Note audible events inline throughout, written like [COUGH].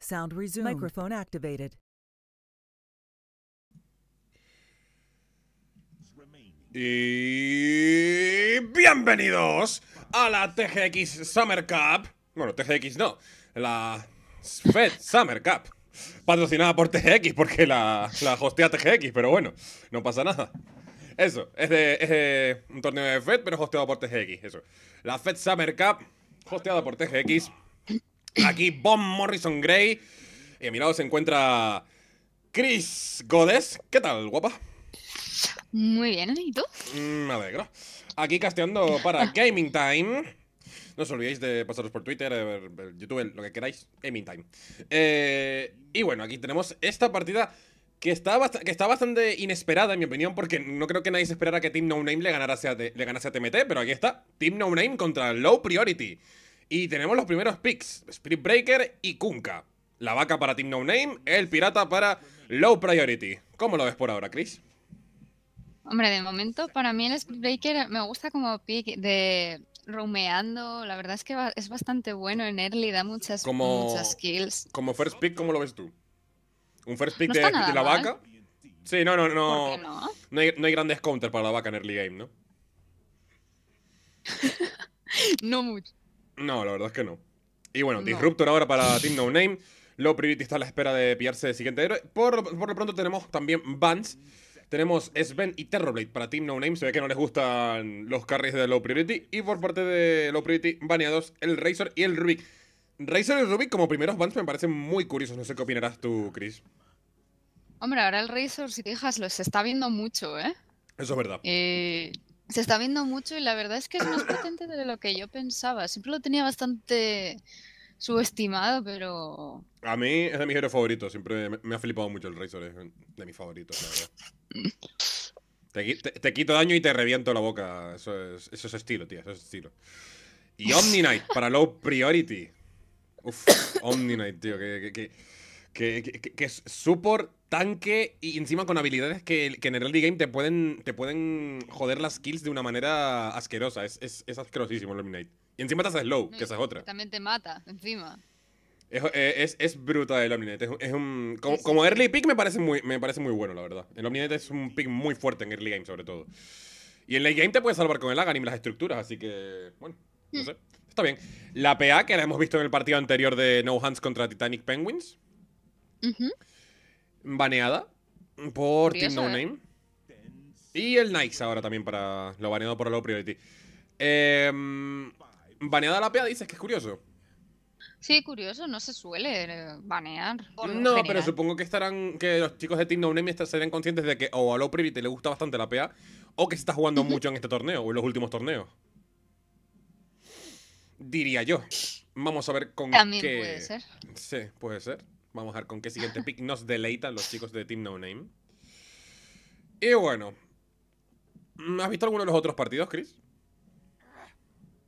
Sound resume. Microphone activated. Y bienvenidos a la TGX Summer Cup. Bueno, TGX no, la Fed Summer Cup. Patrocinada por TGX porque la, la hostea TGX, pero bueno, no pasa nada. Eso, es de, es de un torneo de Fed, pero hosteado por TGX, eso. La Fed Summer Cup, hosteada por TGX. Aquí Bob Morrison Gray. Y a mi lado se encuentra Chris Godes. ¿Qué tal, guapa? Muy bien, ¿y tú? Mm, me alegro. Aquí casteando para [LAUGHS] Gaming Time. No os olvidéis de pasaros por Twitter, YouTube, lo que queráis. Gaming Time. Eh, y bueno, aquí tenemos esta partida que está, que está bastante inesperada, en mi opinión, porque no creo que nadie se esperara que Team No Name le le ganase a TMT, pero aquí está. Team No Name contra Low Priority. Y tenemos los primeros picks, Spirit Breaker y Kunka. La vaca para Team No Name, el pirata para Low Priority. ¿Cómo lo ves por ahora, Chris? Hombre, de momento para mí el Spirit Breaker me gusta como pick de romeando. La verdad es que es bastante bueno en early, da muchas, muchas kills. Como first pick, ¿cómo lo ves tú? ¿Un first pick de, la vaca? Sí, no, no, no. No? hay, no hay grandes counters para la vaca en early game, ¿no? [LAUGHS] no mucho. No, la verdad es que no. Y bueno, Disruptor ahora para Team No Name. Low Priority está a la espera de pillarse el siguiente héroe. Por, lo pronto tenemos también bans Tenemos Sven y Terrorblade para Team No Name. Se ve que no les gustan los carries de Low Priority. Y por parte de Low Priority, baneados el Razor y el Rubik. Razor y el Rubik como primeros bans me parecen muy curiosos. No sé qué opinarás tú, Chris. Hombre, ahora el Razor, si te fijas, los está viendo mucho, ¿eh? Eso es verdad. Eh, se está viendo mucho y la verdad es que es más potente de lo que yo pensaba. Siempre lo tenía bastante subestimado, pero... A mí es de mis héroes favoritos. Siempre me ha flipado mucho el Razor. Es de mis favoritos, la verdad. te, quito daño y te reviento la boca. Eso es, eso es estilo, tío. Eso es estilo. Y [LAUGHS] Omni Knight para Low Priority. Uf, Omni Knight, tío. Que, es que, tanque y encima con habilidades que, en el early game te pueden, te pueden joder las kills de una manera asquerosa. Es, asquerosísimo el Omnite. Y encima te hace slow, que esa es otra. También te mata, encima. Es, eh, es, es brutal el Omninet. Es, un, como, early pick me parece, muy, me parece muy bueno, la verdad. El Omninet es un pick muy fuerte en early game, sobre todo. Y en late game te puede salvar con el y las estructuras, así que, bueno, no hmm. sé. Está bien. La PA, que la hemos visto en el partido anterior de No Hands contra Titanic Penguins baneada por Team No Name. Y el Nice ahora también para lo baneado por Low Priority. Em, baneada la PEA dices que es curioso. Sí, curioso, no se suele eh, banear. No, pero supongo que estarán que los chicos de Team No Name serán conscientes de que o a Low Priority le gusta bastante la PEA o que se está jugando mucho en este torneo o en los últimos torneos. Diría yo. Vamos a ver con También puede ser. Sí, puede ser. Vamos a ver con qué siguiente pick nos deleitan los chicos de Team No Name. Y bueno. ¿Has visto alguno de los otros partidos, Chris?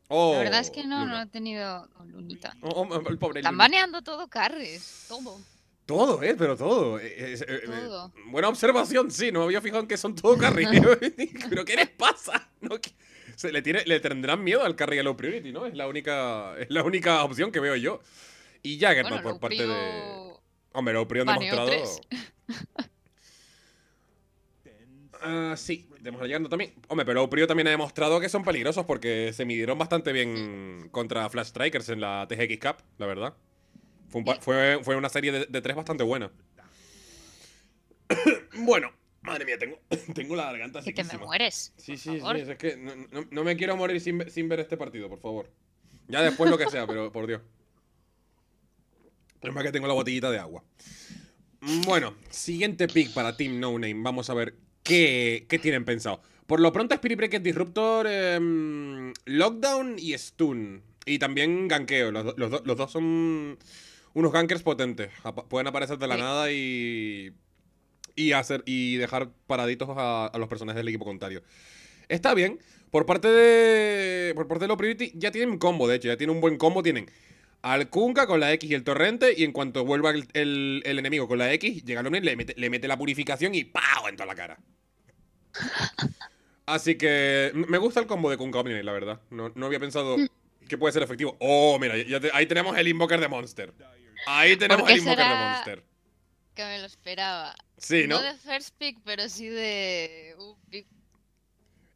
la oh, verdad es que no, no he tenido. Lunita. Oh, oh, Están baneando todo carries. Todo. Todo, ¿eh? Pero todo. Eh, eh, eh, buena observación, sí. No me había fijado en que son todo carry. [LAUGHS] [LAUGHS] Pero ¿qué les pasa? [LAUGHS] Se le, tiene, le tendrán miedo al carry a low priority, ¿no? Es la única, es la única opción que veo yo. Y Jagger, por parte de... Hombre, lo ha demostrado. Ah, sí, llegando también. Hombre, pero Oprio también ha demostrado que son peligrosos porque se midieron bastante bien contra Flash Strikers en la TGX Cup, la verdad. Fue, una serie de, tres bastante buena. [COUGHS] bueno, madre mía, tengo, [COUGHS] la garganta así. que me mueres. Sí, sí, sí. que no, me quiero morir sin ver este partido, por favor. Ya después lo que sea, pero por Dios. Es más que tengo la botellita de agua. Bueno, siguiente pick para Team No Name. Vamos a ver qué, tienen pensado. Por lo pronto, Spirit Breaker, Disruptor, em, Lockdown y Stun. Y también gankeo. Los, dos son unos gankers potentes. pueden aparecer de la nada y. Y, hacer, y dejar paraditos a, los personajes del equipo contrario. Está bien. Por parte de. Por parte de Priority, ya tienen combo, de hecho. Ya tienen un buen combo. Tienen al Kunka con la X y el torrente, y en cuanto vuelva el, enemigo con la X, llega el Omni, le mete, la purificación y ¡pau! en toda la cara. Así que me gusta el combo de Kunka Omni, la verdad. No, había pensado mm. que puede ser efectivo. Oh, mira, ahí tenemos el Invoker de Monster. Ahí tenemos el Invoker de Monster. Que me lo esperaba. Sí, ¿no? No de First Pick, pero sí de.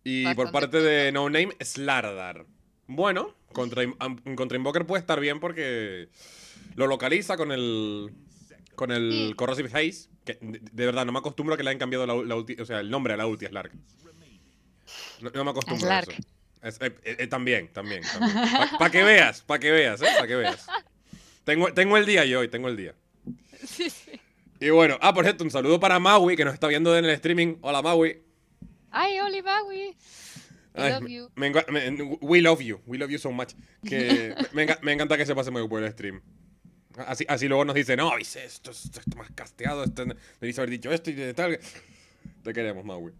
y por parte de No Name, Slardar. Bueno, contra, contra Invoker puede estar bien porque lo localiza con el con el Corrosive Haze. de, verdad, no me acostumbro a que le hayan cambiado o sea, el nombre a la ulti es Lark. No, me acostumbro a eso. Es, eh, eh, eh, también, también. Para pa que veas, para que veas, ¿eh? que veas. Tengo, tengo el día yo hoy, tengo el día. Y bueno, ah, por cierto, un saludo para Maui que nos está viendo en el streaming. Hola, Maui. Ay, hola, Maui love you. we love you. We love you so much. Que [LAUGHS] me, encanta que se pase muy por el stream. Así, así luego nos dice, no, dice esto, esto, más casteado, esto, haber dicho esto y tal. Te queremos, Maui.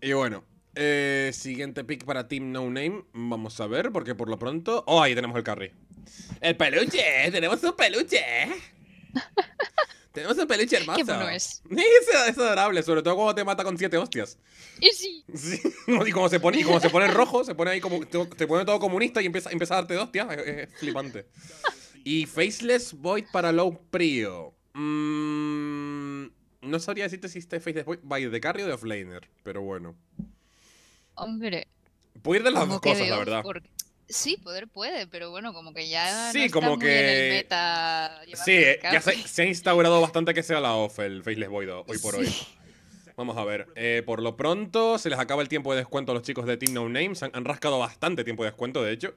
Y bueno, eh, siguiente pick para Team No Name. Vamos a ver, porque por lo pronto... ¡Oh, ahí tenemos el carry! ¡El peluche! ¡Tenemos un peluche! [LAUGHS] Tenemos un peluche hermoso. Qué bueno es. [LAUGHS] es. es. adorable, sobre todo cuando te mata con siete hostias. Y sí. sí. [LAUGHS] Y como se pone, y como se pone rojo, se pone ahí como. Te pone todo comunista y empieza, a darte hostias. Es, flipante. Y Faceless Void para Low Prio. Mmm. no sabría decirte si este Faceless Void by de carry o de offlaner, pero bueno. Hombre. Puede ir de las dos cosas, la verdad. Porque... Sí, poder puede, pero bueno, como que ya. Sí, como que. sí, eh, ya se, ha instaurado bastante que sea la off el Faceless Void hoy por hoy. Vamos a ver. Eh, por lo pronto, se les acaba el tiempo de descuento a los chicos de Team No Names. Han, rascado bastante tiempo de descuento, de hecho.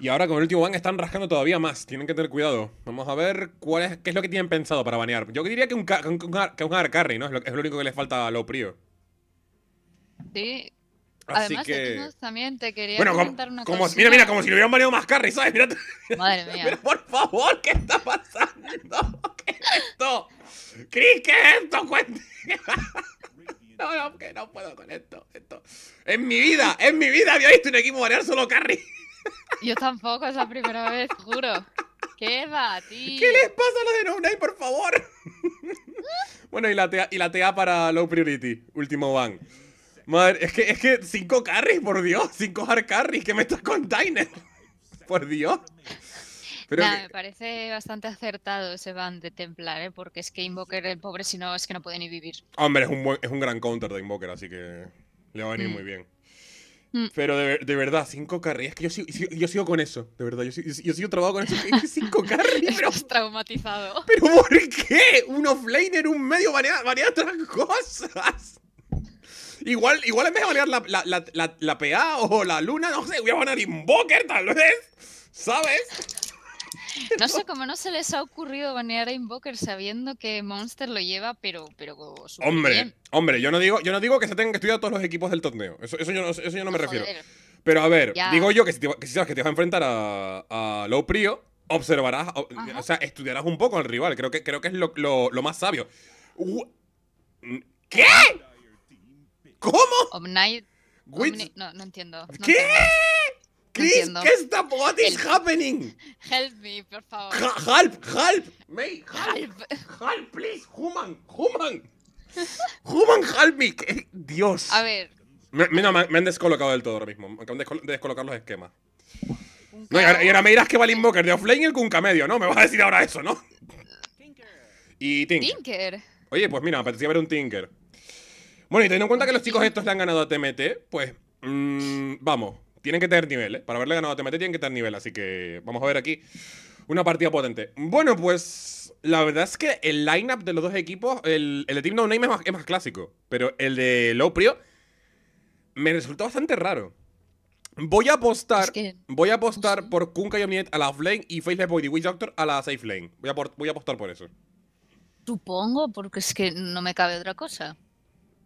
Y ahora con el último ban están rascando todavía más. Tienen que tener cuidado. Vamos a ver cuál es, qué es lo que tienen pensado para banear. Yo diría que un, un, hard carry, ¿no? Es lo, único que les falta a lo Prio. Sí, Así Además, que... también te quería bueno, una cosa. Mira, mira, como si le hubieran valido más carry, ¿sabes? Mira, Madre [LAUGHS] mía. Pero por favor, ¿qué está pasando? [LAUGHS] ¿Qué es esto? Cris, ¿qué es esto? Cuente. [LAUGHS] No, no, que no puedo con esto, esto. En mi vida, en mi vida había visto un equipo variar solo carry. Yo tampoco, es la primera vez, juro. ¿Qué va, tío? ¿Qué les pasa a los de No Name, por favor? bueno, y la, y la TA para Low Priority, último ban. Madre, es que, es que cinco carries, por Dios. Cinco hard carries. que me estás con Diner? Por Dios. Pero Me parece bastante acertado ese van de Templar, ¿eh? porque es que Invoker, el pobre, si no, es que no puede ni vivir. Hombre, es un, es un gran counter de Invoker, así que le va a venir mm. muy bien. Mm. Pero de, de, verdad, cinco carries. Es que yo sigo, sigo, con eso, de verdad. Yo, sigo, yo sigo trabado con eso. cinco [LAUGHS] carries, pero. traumatizado. ¿Pero por qué? Un offlaner, un medio, varias, varias otras cosas. Igual, en vez de banear la, la, PA o la luna, no sé, voy a banear Invoker tal vez. ¿Sabes? No sé cómo no se les ha ocurrido banear a Invoker sabiendo que Monster lo lleva, pero, pero Hombre, hombre, yo no digo, yo no digo que se tengan que estudiar todos los equipos del torneo. Eso, yo no, me refiero. Pero a ver, digo yo que si, sabes que te vas a enfrentar a, a Low Prio, observarás, o, sea, estudiarás un poco al rival. Creo que, creo que es lo, lo más sabio. ¿Qué? ¿Cómo? Omnite. no, no entiendo. ¿Qué? Chris, ¿qué está? What is happening? Help me, por favor. help, help, me, help, help, please, human, human, human, help me. Dios. A ver. Mira, me, han descolocado del todo ahora mismo. Me acaban de descolocar los esquemas. No, y, ahora, me dirás que va el Invoker de offlane y el Kunka medio, ¿no? Me vas a decir ahora eso, ¿no? Y Tinker. Tinker. Oye, pues mira, me apetecía ver un Tinker. Bueno, y teniendo en cuenta que los chicos estos le han ganado a TMT, pues mm, vamos, tienen que tener nivel, ¿eh? Para haberle ganado a TMT tienen que tener nivel, así que vamos a ver aquí una partida potente. Bueno, pues la verdad es que el lineup de los dos equipos, el, de Team No Name es más, clásico, pero el de Loprio me resultó bastante raro. Voy a apostar, voy a apostar por Kunkka y Omniet a la offlane y Faceless Boy y Witch Doctor a la safe lane. Voy a, voy a apostar por eso. Supongo, porque es que no me cabe otra cosa.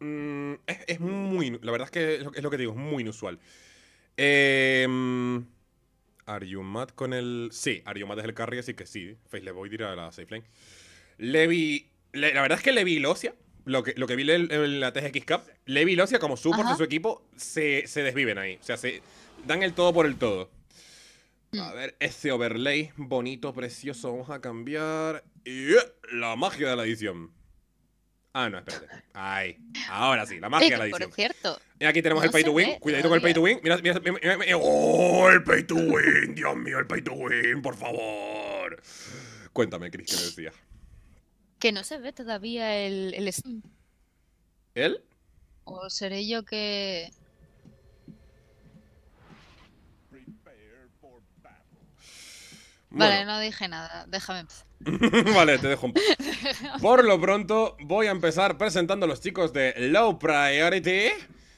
Mm, es, muy. La verdad es que es lo, que digo, es muy inusual. Eh, mad con el. Sí, Ariumat es el carry, así que sí. Le voy a a la safe lane. Levi. la verdad es que Levi Locia, lo que, lo que vi en la TGX Cup, Levi Locia como support de su equipo se, se, desviven ahí. O sea, se dan el todo por el todo. A mm. ver, ese overlay bonito, precioso, vamos a cambiar. la magia de la edición. Ah, no, espérate. Ahí. Ahora sí, la magia de la edición. Por cierto. Eh, aquí tenemos el pay to win. Eh, Cuidadito con el pay to eh, win. Mira, mira, Oh, el pay to win. Dios mío, el pay to win, por favor. Cuéntame, Cristian, ¿qué me decías? Que no se ve todavía el, el ¿El? ¿O seré yo que.? Vale, no dije nada. Déjame empezar. [LAUGHS] vale, te dejo un Por lo pronto, voy a empezar presentando a los chicos de Low Priority.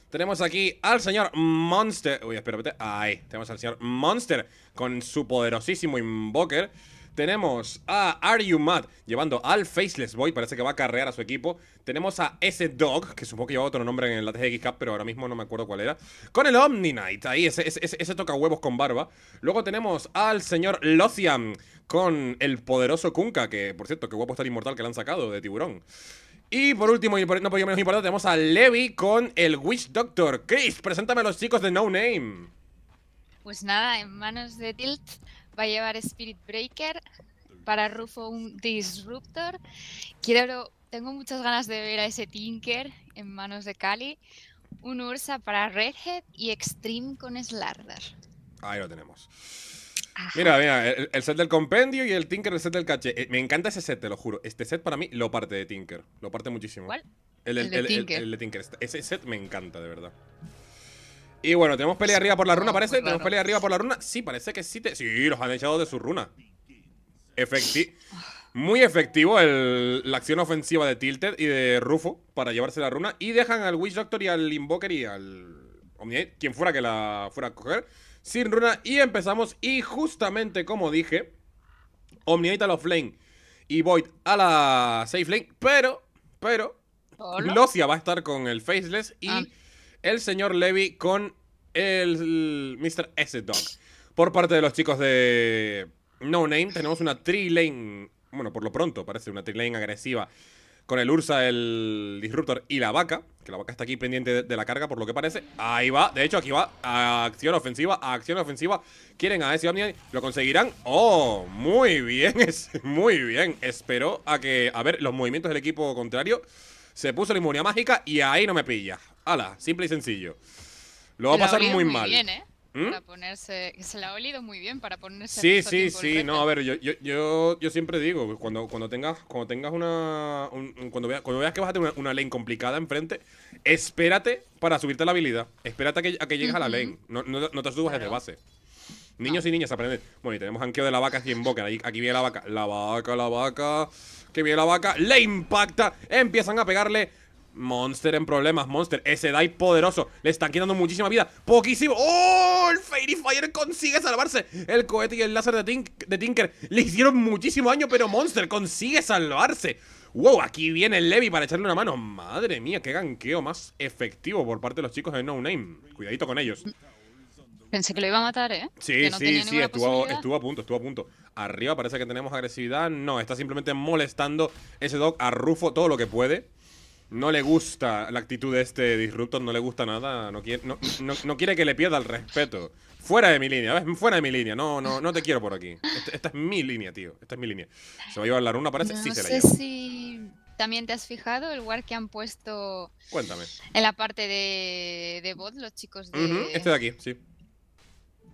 Tenemos aquí al señor Monster. Uy, espérate. Ahí, tenemos al señor Monster con su poderosísimo Invoker. Tenemos a Are You Mad llevando al Faceless Boy, parece que va a carrear a su equipo. Tenemos a ese Dog, que supongo que lleva otro nombre en la TGX Cup, pero ahora mismo no me acuerdo cuál era. Con el Omni Knight, ahí, ese, toca huevos con barba. Luego tenemos al señor Lothian con el poderoso Kunkka, que por cierto, qué guapo estar inmortal que le han sacado de tiburón. Y por último, y no por menos importante, tenemos a Levi con el Witch Doctor. Chris, preséntame a los chicos de No Name. Pues nada, en manos de Tilt va a llevar Spirit Breaker, para Rufo un Disruptor. Quiero, tengo muchas ganas de ver a ese Tinker en manos de Kali, un Ursa para Redhead y Extreme con Slardar. Ahí lo tenemos. Mira, mira, el, set del compendio y el Tinker, el set del caché. Eh, me encanta ese set, te lo juro. Este set para mí lo parte de Tinker. Lo parte muchísimo. ¿Cuál? El, de Tinker. Este, ese set me encanta, de verdad. Y bueno, tenemos pelea arriba por la runa, parece. Tenemos pelea arriba por la runa. Sí, parece que sí. Sí, los han echado de su runa. Muy efectivo el... la acción ofensiva de Tilted y de Rufo para llevarse la runa. Y dejan al Witch Doctor y al Invoker y al Omniate, quien fuera que la fuera a coger, sin runa. Y empezamos. Y justamente como dije, Omniate a la offlane y Void a la safe lane. Pero, pero, locia va a estar con el Faceless y. Ah el señor Levy con el Mr. S-Dog. Por parte de los chicos de No Name, tenemos una tri-lane, bueno, por lo pronto parece una tri-lane agresiva con el Ursa, el Disruptor y la vaca. Que la vaca está aquí pendiente de, la carga, por lo que parece. Ahí va, de hecho, aquí va. a Acción ofensiva, a acción ofensiva. Quieren a ese Omni lo conseguirán. ¡Oh! Muy bien, [LAUGHS] es, muy bien. Esperó a que, a ver, los movimientos del equipo contrario. Se puso la inmunidad mágica y ahí no me pilla. Ala, simple y sencillo. Lo va a pasar muy, mal. Bien, ¿eh? ¿Mm? Para ponerse, se la ha olido muy bien para ponerse. Sí, sí, sí. No, a ver, yo, yo, yo, siempre digo, cuando, cuando tengas, cuando tengas una. cuando, veas, que vas a tener una, lane complicada enfrente, espérate para subirte la habilidad. Espérate a que, llegues a la lane. No, te subas desde base. Niños y niñas aprended. Bueno, y tenemos anqueo de la vaca en boca. aquí viene la vaca. La vaca, la vaca. Que viene la vaca. Le impacta. Empiezan a pegarle. Monster en problemas, Monster. Ese Dai poderoso. Le están quitando muchísima vida. Poquísimo. ¡Oh! El Fairy Fire consigue salvarse. El cohete y el láser de, Tinker le hicieron muchísimo daño, pero Monster consigue salvarse. Wow, aquí viene el Levi para echarle una mano. Madre mía, qué ganqueo más efectivo por parte de los chicos de No Name. Cuidadito con ellos. Pensé que lo iba a matar, ¿eh? Sí, sí, sí, estuvo, estuvo, a punto, estuvo a punto. Arriba parece que tenemos agresividad. No, está simplemente molestando ese dog a Rufo todo lo que puede no le gusta la actitud de este Disruptor, no le gusta nada, no quiere, que le pierda el respeto. Fuera de mi línea, ¿ves? Fuera de mi línea, no, no, no te quiero por aquí. Este, esta, es mi línea, tío, esta es mi línea. ¿Se va a llevar la runa, parece? No sí, se la sé si también te has fijado el war que han puesto... Cuéntame. En la parte de, de bot, los chicos de... este de aquí, sí.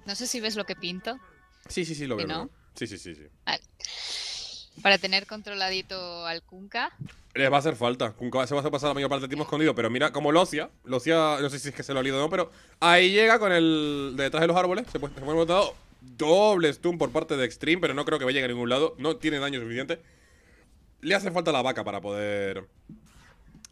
No sé si ves lo que pinto. Sí, sí, sí, lo veo. ¿No? Sí, sí, sí, sí. Para tener controladito al Kunka. Les va a hacer falta. se va a pasar la mayor parte del tiempo escondido. Pero mira, como Locia. Locia, no sé si es que se lo ha o no, pero ahí llega con el. De detrás de los árboles. Se, puede, ha botado. Doble stun por parte de Extreme, pero no creo que vaya llegar a ningún lado. No tiene daño suficiente. Le hace falta la vaca para poder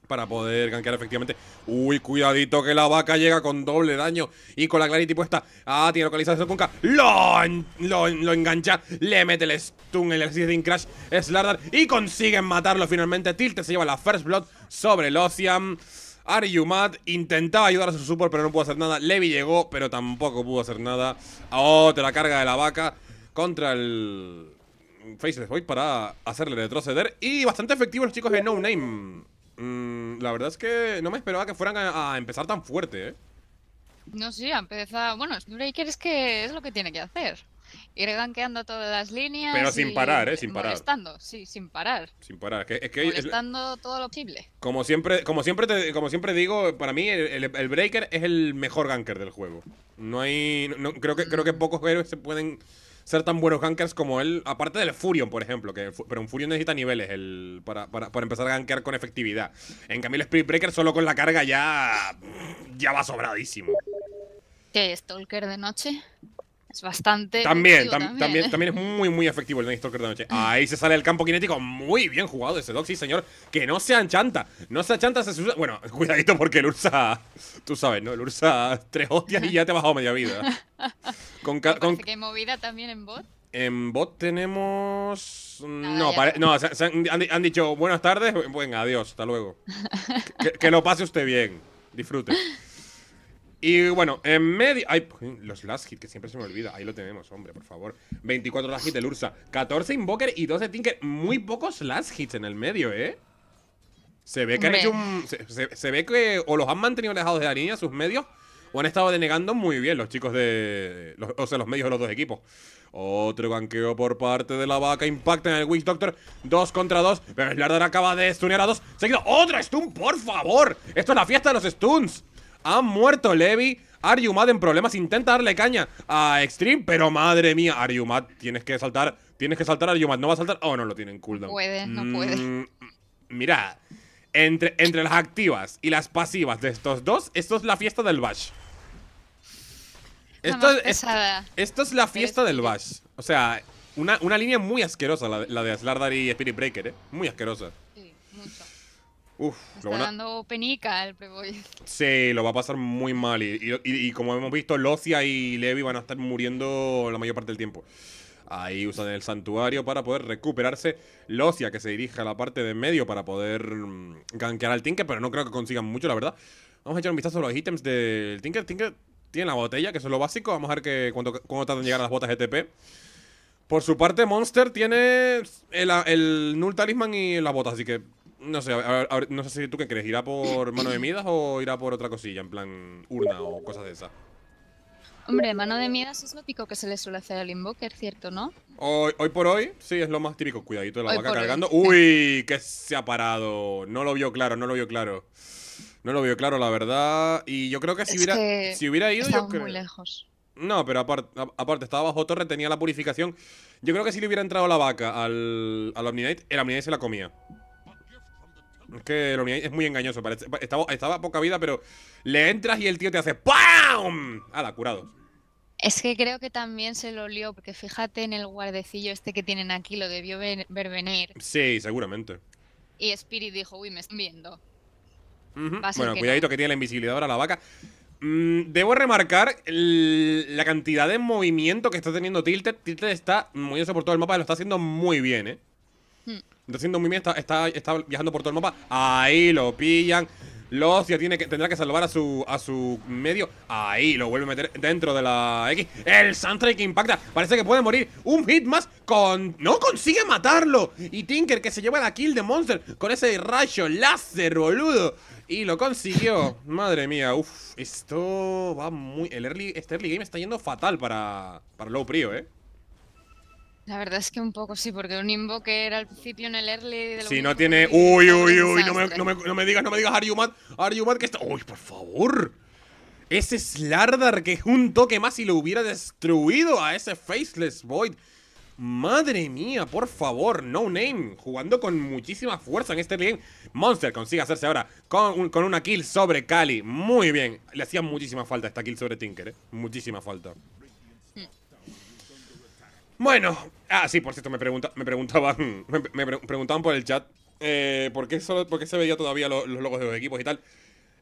para poder ganquear efectivamente. Uy, cuidadito que la vaca llega con doble daño y con la Clarity puesta. Ah, tiene localización conca. Lo, lo, engancha, le mete el stun, el existing Crash, Slardar y consiguen matarlo finalmente. Tilt se lleva la First Blood sobre el Ocean. Are you mad? Intentaba ayudar a su support, pero no pudo hacer nada. Levi llegó, pero tampoco pudo hacer nada. Otra carga de la vaca contra el Faceless Void para hacerle retroceder. Y bastante efectivo los chicos de No Name. Mm, la verdad es que no me esperaba que fueran a, empezar tan fuerte, ¿eh? No, sí, ha empezado... Bueno, breaker es que es lo que tiene que hacer. Ir ganqueando todas las líneas. Pero sin parar, ¿eh? Sin parar. Molestando, sí, sin parar. Sin parar. Que, es que molestando todo lo posible. Como siempre, como siempre, como siempre digo, para mí el, Breaker es el mejor ganker del juego. No hay. creo, que, creo que pocos héroes se pueden ser tan buenos gankers como él, aparte del Furion, por ejemplo, que, pero un Furion necesita niveles el, para, para, empezar a gankear con efectividad. En cambio, el Spirit Breaker solo con la carga ya, ya va sobradísimo. ¿Qué? ¿Stalker de noche? Es bastante. También, también, también, es muy, muy efectivo el Night Stalker de noche. Mm. Ahí se sale el campo cinético. Muy bien jugado ese Doc, sí, señor. Que no se anchanta. No se anchanta, se usa. Bueno, [LAUGHS] cuidadito porque el Ursa. Tú sabes, ¿no? El Ursa tres hostias y ya te ha bajado media vida. Con, movida también en bot. En bot tenemos. no, no han, dicho buenas tardes, bueno, adiós, hasta luego. [LAUGHS] que lo pase usted bien. Disfrute. Y bueno, en medio. Ay, los last hits, que siempre se me olvida. Ahí lo tenemos, hombre, por favor. 24 last hits del Ursa, 14 Invoker y 12 Tinker. Muy pocos last hits en el medio, ¿eh? Se ve que han hecho un. Se, ve que o los han mantenido alejados de la línea, sus medios, o han estado denegando muy bien los chicos de. o sea, los medios de los dos equipos. Otro banqueo por parte de la vaca. Impacta en el Witch Doctor. Dos contra dos. Pero acaba de stunear a dos. seguido otra otro stun, por favor. Esto es la fiesta de los stuns. Ha muerto Levi. Aryumad en problemas. Intenta darle caña a Extreme, pero madre mía, Aryumad tienes que saltar. Tienes que saltar a No va a saltar. Oh, no lo tienen cooldown. Puede, no mm, puede. mira, entre, entre las activas y las pasivas de estos dos, esto es la fiesta del Bash. Esto, es, la fiesta del Bash. O sea, una, una línea muy asquerosa, la, de, Aslardar y Spirit Breaker, ¿eh? Muy asquerosa. Uf, Está dando penica el Preboy. Sí, lo va a pasar muy mal. Y, como hemos visto, Locia y Levi van a estar muriendo la mayor parte del tiempo. Ahí usan el santuario para poder recuperarse. Locia que se dirige a la parte de medio para poder mm, ganquear al Tinker, pero no creo que consigan mucho, la verdad. Vamos a echar un vistazo a los ítems del Tinker. Tinker tiene la botella, que eso es lo básico. Vamos a ver que, cuánto, cuánto tardan en llegar las botas GTP. Por su parte, Monster tiene el, el Null Talisman y las botas, así que no sé, a, no sé si tú qué crees, ¿irá por mano de Midas o irá por otra cosilla, en plan urna o cosas de esas? Hombre, mano de Midas es lo típico que se le suele hacer al Invoker, ¿cierto, no? Hoy, por hoy, sí, es lo más típico. Cuidadito de la vaca cargando. [LAUGHS] ¡Uy! Que se ha parado. No lo vio claro, no lo vio claro. No lo vio claro, la verdad. Y yo creo que si, hubiera, si hubiera ido, yo muy lejos. No, pero aparte, aparte, estaba bajo torre, tenía la purificación. Yo creo que si le hubiera entrado la vaca al, al Omnidate, el Omnidate se la comía. Es que es muy engañoso. estaba, estaba, poca vida, pero le entras y el tío te hace ¡PAM! ¡Hala, curado! Es que creo que también se lo lió, porque fíjate en el guardecillo este que tienen aquí, lo debió ver, venir. Sí, seguramente. Y Spirit dijo, uy, me están viendo. Bueno, cuidadito que tiene la invisibilidad ahora la vaca. Mm, debo remarcar la cantidad de movimiento que está teniendo Tilted. Tilted está moviéndose por todo el mapa y lo está haciendo muy bien, ¿eh? Está haciendo muy bien, está, está, viajando por todo el mapa. Ahí lo pillan. ya tiene que, tendrá que salvar a su, a su medio. Ahí lo vuelve a meter dentro de la X. El Sunstrike impacta. Parece que puede morir. Un hit más. Con, no consigue matarlo. Y Tinker que se lleva la kill de Monster con ese rayo láser, boludo. Y lo consiguió. [LAUGHS] Madre mía. Uf, esto va muy... early, este early game está yendo fatal para, para Low Prio, eh. La verdad es que un poco sí, porque un era al principio en el early. si no tiene. Uy, uy, uy, no me, no, digas, no me digas, Are you mad? Are Que está. Uy, por favor. Ese Slardar que es un toque más y lo hubiera destruido a ese Faceless Void. Madre mía, por favor, no name. Jugando con muchísima fuerza en este game. Monster consigue hacerse ahora con, una kill sobre Kali. Muy bien. Le hacía muchísima falta esta kill sobre Tinker, ¿eh? Muchísima falta. Mm. Bueno, Ah, sí, por cierto, me, me preguntaban [LAUGHS] me, preguntaban por el chat eh, ¿por, qué solo, se veía todavía los logos de los equipos y tal.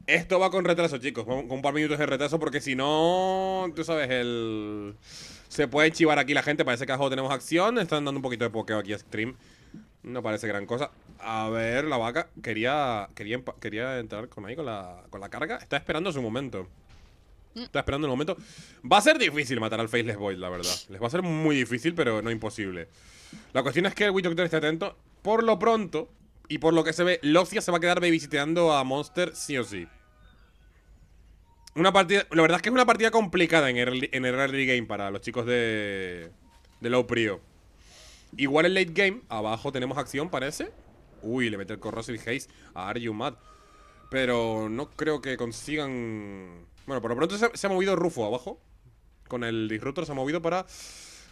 Esto va con retraso, chicos, con un par de minutos de retraso porque si no, tú sabes, el... Se puede chivar aquí la gente, parece que juego tenemos acción, están dando un poquito de pokeo aquí a stream. No parece gran cosa. A ver, la vaca quería, quería, quería entrar con ahí con la, con la carga, está esperando su momento. Mm. Está esperando el momento. Va a ser difícil matar al Faceless Boy, la verdad. Les va a ser muy difícil, pero no imposible. La cuestión es que el Witch Doctor esté atento. Por lo pronto, y por lo que se ve, locia se va a quedar babysiteando a Monster sí o sí. Una partida, la verdad es que es una partida complicada en el, en el early game para los chicos de, de Low Prio. Igual en late game, abajo tenemos acción, parece. Uy, le mete el Corrosive Haze a Are You Mad. Pero no creo que consigan bueno, por lo pronto se, ha movido Rufo abajo. Con el disruptor se ha movido para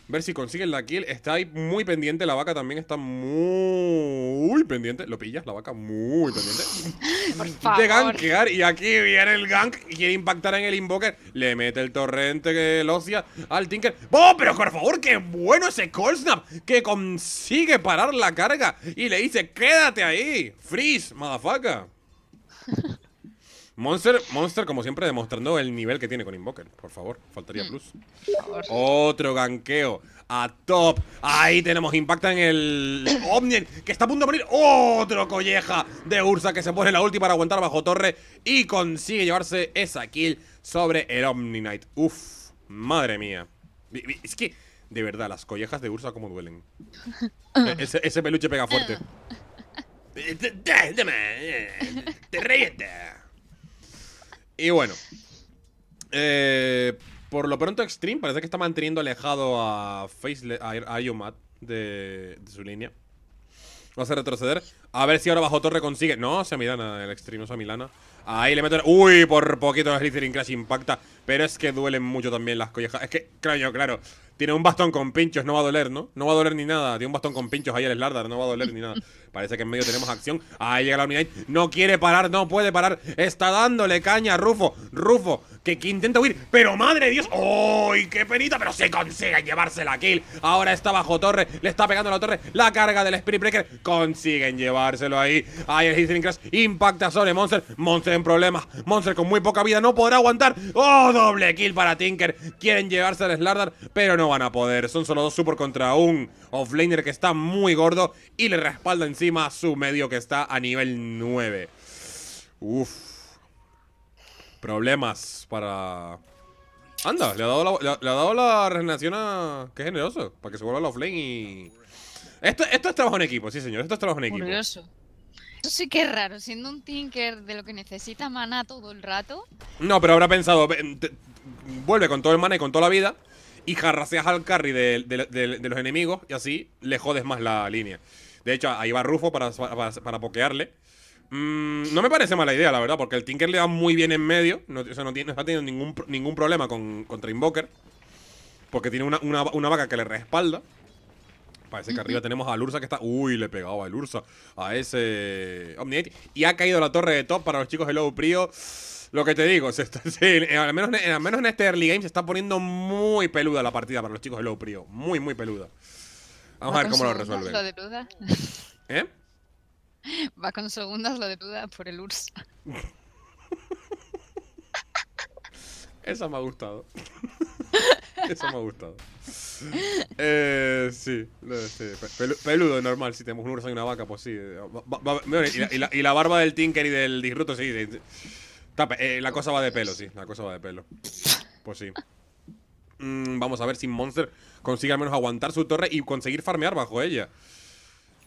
ver si consigue la kill. Está ahí muy pendiente. La vaca también está muy pendiente. Lo pillas, la vaca muy pendiente. [LAUGHS] De gankear. Y aquí viene el gank. quiere impactar en el invoker. Le mete el torrente que lo al Tinker. ¡Oh, pero por favor! ¡Qué bueno ese Cold Snap! Que consigue parar la carga. Y le dice: ¡Quédate ahí! ¡Freeze, madafaca! [LAUGHS] Monster, Monster, como siempre, demostrando el nivel que tiene con Invoker. Por favor, faltaría plus. Otro ganqueo. A top. Ahí tenemos. Impacta en el Omni que está a punto de morir. Otro colleja de Ursa que se pone la ulti para aguantar bajo torre. Y consigue llevarse esa kill sobre el Omni Knight. Uf, madre mía. Es que, de verdad, las collejas de Ursa como duelen. ese, peluche pega fuerte. ¡Te y bueno. Eh, por lo pronto, Extreme parece que está manteniendo alejado a, face de, su línea. vamos a retroceder. A ver si ahora bajo torre consigue. No, se sea Milana, el Extreme, no sea Milana. Ahí le meto. Uy, por poquito el Slytherin Crash impacta. Pero es que duelen mucho también las collejas. Es que, claro, claro. Tiene un bastón con pinchos, no va a doler, ¿no? No va a doler ni nada. Tiene un bastón con pinchos ahí el Slardar, no va a doler ni nada. Parece que en medio tenemos acción. Ahí llega la Unite. No quiere parar, no puede parar. Está dándole caña a Rufo. Rufo, que, intenta huir. Pero madre de Dios. ¡Uy, qué penita! Pero se consigue llevarse la kill. Ahora está bajo torre. Le está pegando a la torre. La carga del Spirit Breaker. Consiguen llevárselo ahí. Ahí el Hissing Crash impacta sobre Monster. Monster en problemas. Monster con muy poca vida. No podrá aguantar. ¡Oh, doble kill para Tinker! Quieren llevarse al Slardar, pero no van a poder. Son solo dos super contra un offlaner que está muy gordo y le respalda encima a su medio que está a nivel 9. Uf. Problemas para... Anda, le ha dado la, le, regeneración a... Qué generoso, para que se vuelva al offlane y... Esto, esto es trabajo en equipo, sí señor, esto es trabajo en equipo. Eso sí que raro, siendo un Tinker de lo que necesita mana todo el rato. No, pero habrá pensado, vuelve con todo el mana y con toda la vida, y jarraseas al carry de, los enemigos y así le jodes más la línea. De hecho, ahí va Rufo para, para, pokearle. Mm, no me parece mala idea, la verdad, porque el Tinker le da muy bien en medio. No, está teniendo ningún, problema con, contra Invoker. Porque tiene una, vaca que le respalda. Parece que arriba tenemos a Ursa que está. Uy, le pegado a Ursa a ese Omniate. Y ha caído la torre de top para los chicos de Low Prio. Lo que te digo, [LAUGHS] al, menos, en este early game se está poniendo muy peluda la partida para los chicos de Low Prio. Muy, muy peluda. Vamos a ver cómo lo resuelven. ¿Eh? [LAUGHS] Va con segundas lo de duda por el urso. [LAUGHS] eso me ha gustado. eso me ha gustado. Eh, sí, sí. Este, peludo normal. Si tenemos un urso y una vaca, pues sí. Eh, y, la, barba del Tinker y del Disruto, sí. Eh, la cosa va de pelo, sí. La cosa va de pelo. Pues sí. Mm, vamos a ver si Monster consigue al menos aguantar su torre y conseguir farmear bajo ella.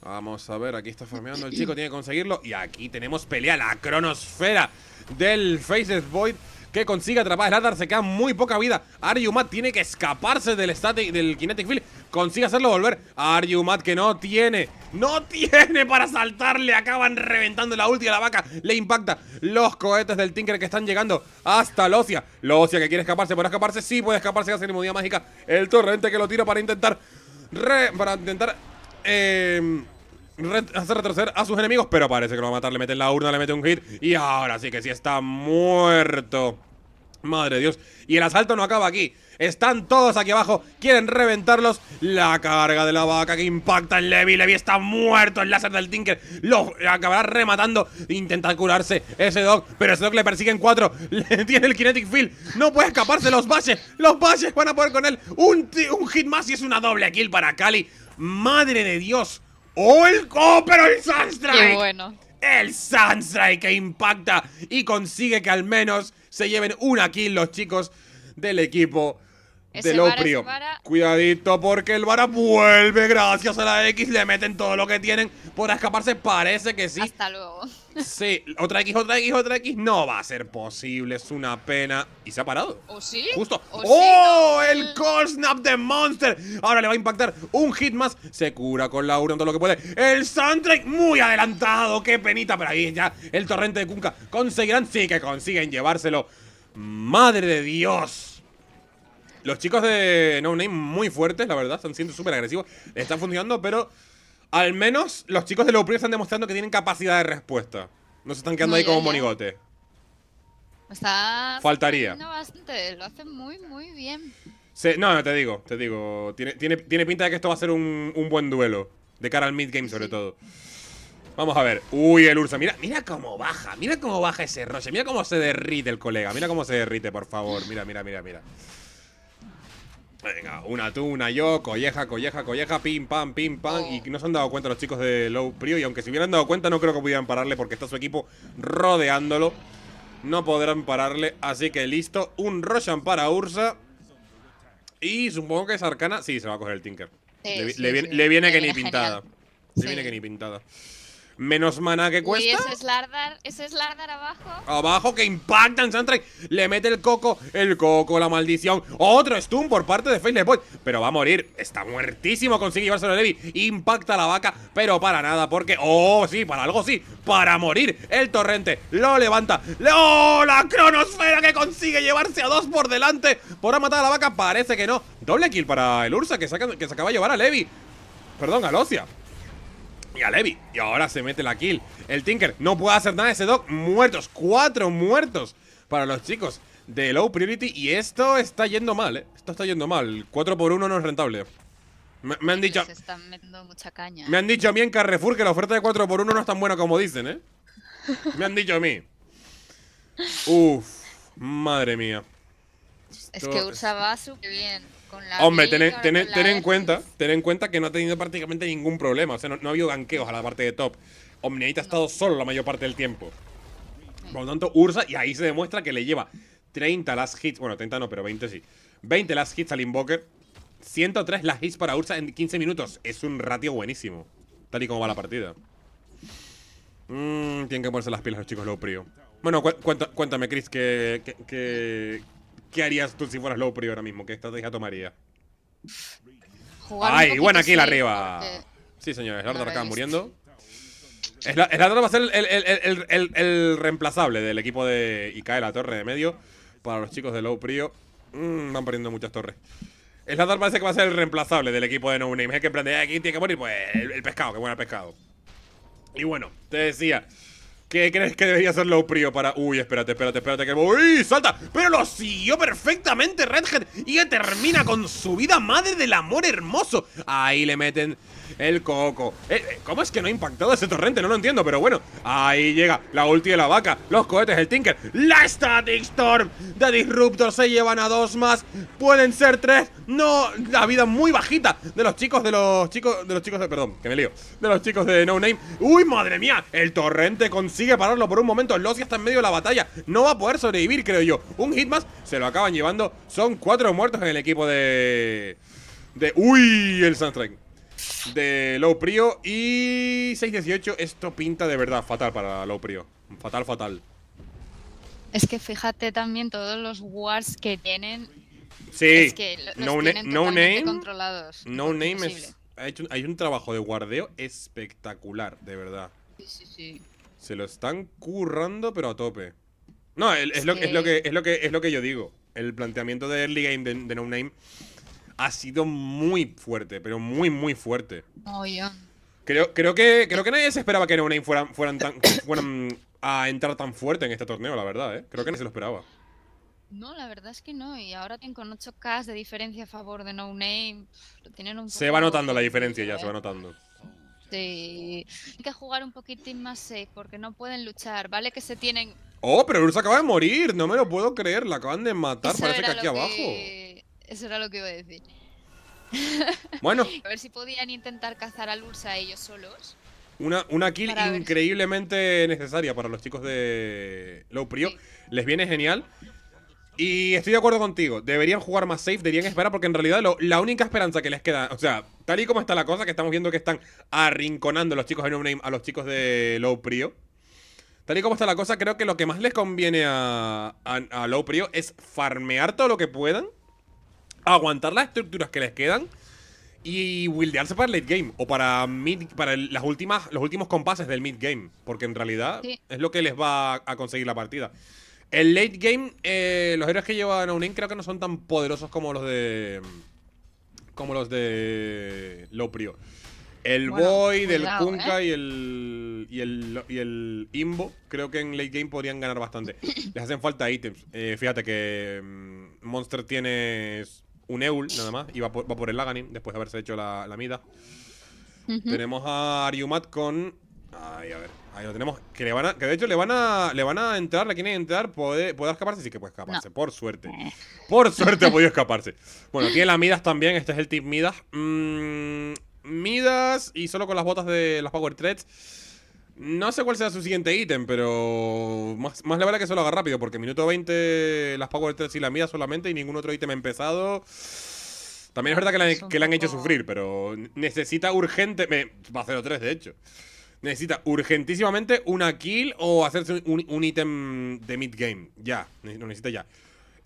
Vamos a ver, aquí está farmeando el chico, tiene que conseguirlo. Y aquí tenemos pelea, la cronosfera del Faces Void que consiga atrapar el Slatar. Se queda muy poca vida. Aryumat tiene que escaparse del, static, del Kinetic Field. Consigue hacerlo volver. Aryumat que no tiene. No [LAUGHS] tiene para saltarle. Acaban reventando la última la vaca. Le impacta los cohetes del Tinker que están llegando hasta Locia. Locia que quiere escaparse. puede escaparse? Sí, puede escaparse. Hace Día mágica. El torrente que lo tira para intentar. para intentar. Eh, hace retroceder a sus enemigos, pero parece que lo va a matar. Le mete en la urna, le mete un hit. Y ahora sí que sí está muerto. Madre de Dios. Y el asalto no acaba aquí. Están todos aquí abajo. Quieren reventarlos. La carga de la vaca que impacta en Levi. Levi está muerto. El láser del Tinker lo acabará rematando. Intenta curarse ese Doc. Pero ese Doc le persiguen cuatro. [LAUGHS] Le tiene el Kinetic Field. No puede escaparse. Los Valles. Los Valles van a poder con él. Un, un hit más y es una doble kill para Cali. Madre de Dios. ¡Oh, el, pero el Sunstrike! ¡Qué bueno! El Sunstrike que impacta y consigue que al menos se lleven una kill los chicos del equipo del Oprio. Cuidadito porque el Vara vuelve gracias a la X. Le meten todo lo que tienen por escaparse. Parece que sí. Hasta luego. Sí, otra X, otra X, otra X. No va a ser posible, es una pena. Y se ha parado. ¿O sí? Justo. ¡Oh! El Call Snap de Monster. Ahora le va a impactar un hit más. Se cura con la en todo lo que puede. El soundtrack muy adelantado. Qué penita. Pero ahí ya el torrente de Kunka. Conseguirán, sí que consiguen llevárselo. Madre de Dios. Los chicos de No Name muy fuertes, la verdad, están siendo súper agresivos. Están funcionando, pero al menos los chicos de Lowpre están demostrando que tienen capacidad de respuesta. No se están quedando ahí como un monigote. O sea, Faltaría. Lo hacen muy, muy bien. no, no, te digo, te digo. Tiene, tiene, pinta de que esto va a ser un, buen duelo. De cara al mid-game, sobre todo. Vamos a ver. Uy, el Ursa. Mira, mira cómo baja. Mira cómo baja ese Roche. Mira cómo se derrite el colega. Mira cómo se derrite, por favor. Mira, mira, mira, mira. Venga, una tú, una yo, colleja, colleja, colleja, pim, pam, pim, pam. Oh. Y no se han dado cuenta los chicos de Low Prio. Y aunque se hubieran dado cuenta, no creo que pudieran pararle porque está su equipo rodeándolo. No podrán pararle, así que listo. Un Roshan para Ursa. Y supongo que es Arcana. Sí, se va a coger el Tinker. le, viene, le, viene, que ni pintada. Le viene que ni pintada menos mana que cuesta. Y ese es Lardar, ese es Lardar abajo. Abajo que impacta en Sandra. Le mete el coco, el coco, la maldición. Otro stun por parte de Faceless Boy. Pero va a morir. Está muertísimo. Consigue llevárselo a Levi. Impacta la vaca, pero para nada. Porque, oh, sí, para algo sí. Para morir. El torrente lo levanta. ¡Oh! La cronosfera que consigue llevarse a dos por delante. Podrá matar a la vaca. Parece que no. Doble kill para el Ursa que, que se acaba de llevar a Levi. Perdón, a Locia y a Levi. Y ahora se mete la kill. El Tinker no puede hacer nada. Ese dog muertos. Cuatro muertos para los chicos de Low Priority. Y esto está yendo mal, ¿eh? Esto está yendo mal. Cuatro por uno no es rentable. Me, han dicho... Me han dicho a mí en Carrefour que la oferta de 4 por 1 no es tan buena como dicen, ¿eh? Me han dicho a mí. [LAUGHS] Uf, madre mía. Es que Ursa va súper bien. Con la Hombre, ten, en cuenta, ten en cuenta que no ha tenido prácticamente ningún problema. O sea, no, ha habido ganqueos a la parte de top. Omniate ha estado solo la mayor parte del tiempo. Por lo tanto, Ursa, y ahí se demuestra que le lleva 30 last hits. Bueno, 30 no, pero 20 sí. 20 last hits al Invoker. 103 last hits para Ursa en 15 minutos. Es un ratio buenísimo. Tal y como va la partida. Mmm, tienen que ponerse las pilas los chicos, lo prio. Bueno, cuéntame, Chris, que, ¿Qué harías tú si fueras low prio ahora mismo? ¿Qué estrategia tomaría? Ay, bueno, aquí la arriba. Sí, señores, Lord acá muriendo. Lardor va a ser el, reemplazable del equipo de. Y cae la torre de medio. Para los chicos de Low Prio. Mmm, van perdiendo muchas torres. Lardor parece que va a ser el reemplazable del equipo de No Name. Es que en plan aquí ah, tiene que morir, pues el, pescado, que buena pescado. Y bueno, te decía. ¿Qué crees que debería hacerlo prio para...? Uy, espérate, espérate, espérate que... ¡Uy, salta! Pero lo siguió perfectamente Redhead Y termina con su vida madre del amor hermoso Ahí le meten el coco. Eh, eh, ¿Cómo es que no ha impactado ese torrente? No lo entiendo, pero bueno. Ahí llega la ulti de la vaca, los cohetes, el Tinker, la Static Storm de Disruptor. Se llevan a dos más. Pueden ser tres. No, la vida muy bajita de los chicos, de los chicos, de los chicos de, perdón, que me lío. De los chicos de No Name. ¡Uy, madre mía! El torrente consigue pararlo por un momento. los que está en medio de la batalla. No va a poder sobrevivir, creo yo. Un hit más, se lo acaban llevando. Son cuatro muertos en el equipo de... De... ¡Uy! El Sunstrike de Low Prio. Y 618, esto pinta de verdad fatal para Low Prio. Fatal, fatal. Es que fíjate también todos los wars que tienen. Sí, no, name. No name hay, un, trabajo de guardeo espectacular, de verdad. Sí, sí, sí. Se lo están currando, pero a tope. No, es, lo, que, es, lo, que, es lo que yo digo. El planteamiento de early game de No Name ha sido muy fuerte, pero muy, muy fuerte. Creo, creo, que, creo que nadie se esperaba que No fueran, fueran, tan, [COUGHS] a entrar tan fuerte en este torneo, la verdad, ¿eh? Creo que nadie se lo esperaba. No, la verdad es que no. Y ahora tienen con 8K de diferencia a favor de No Name. se va notando la diferencia ya, se va eh. notando. Sí. Hay que jugar un poquitín más safe porque no pueden luchar. Vale que se tienen... Oh, pero Ursa acaba de morir. No me lo puedo creer. La acaban de matar. Parece que aquí abajo. Eso era lo que iba a decir. [LAUGHS] Bueno. a ver si podían intentar cazar a Lursa ellos solos. Una, una kill increíblemente necesaria para los chicos de Low Prio. Les viene genial. Y estoy de acuerdo contigo. Deberían jugar más safe, deberían esperar, porque en realidad la única esperanza que les queda, o sea, tal y como está la cosa, que estamos viendo que están arrinconando los chicos de No a los chicos de Low Prio. Tal y como está la cosa, creo que lo que más les conviene a, a, a Low Prio es farmear todo lo que puedan aguantar las estructuras que les quedan y wildearse para el late game o para mid, para las últimas, los últimos compases del mid game, porque en realidad es lo que les va a, conseguir la partida. El late game, eh, los héroes que llevan a Unin creo que no son tan poderosos como los de. como los de. Loprio. El Boy, del ¿eh? Kunka y, el, y, el, y Imbo, creo que en late game podrían ganar bastante. Les hacen falta ítems. Eh, fíjate que mm, Monster tiene un Eul, nada más, y va por, el Laganim después de haberse hecho la, la mida. Tenemos a Ariumat con. Ahí, a ver. Ahí lo tenemos. Que van Que de hecho le van a. Le van a entrar, le quieren entrar. Puede, escaparse. Sí que puede escaparse. Por suerte. Eh. Por suerte ha [LAUGHS] podido escaparse. Bueno, tiene la Midas también. Este es el tip Midas. Mm, midas. Y solo con las botas de las Power Threads. No sé cuál sea su siguiente ítem, pero más, más le vale que se lo haga rápido, porque minuto 20 las Power 3 y la mía solamente y ningún otro ítem ha empezado. También es verdad que la, han hecho sufrir, pero necesita urgente... Me, va a 0-3, de hecho. Necesita urgentísimamente una kill o hacerse un ítem de mid-game. Ya, lo necesita ya.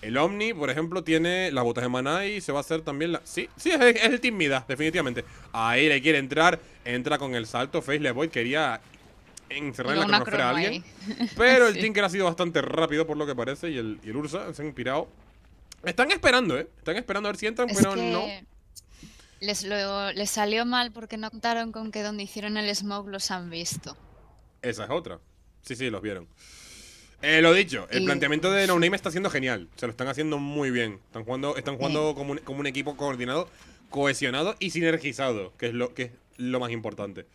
El Omni, por ejemplo, tiene las botas de maná y se va a hacer también la... Sí, sí, es, el Team definitivamente. Ahí le quiere entrar, entra con el salto, Face Void, quería encerrar la a alguien. [LAUGHS] Pero el Tinker ha sido bastante rápido por lo que parece y el, el Ursa se han pirado. Están esperando, ¿eh? Están esperando a ver si entran, pero no. Les, salió mal porque no contaron con que donde hicieron el smoke los han visto. Esa es otra. Sí, sí, los vieron. Eh, lo dicho, el planteamiento de [LAUGHS] No Name está siendo genial. Se lo están haciendo muy bien. Están jugando, están jugando como, un, como un equipo coordinado, cohesionado y sinergizado, que es lo, que es lo más importante.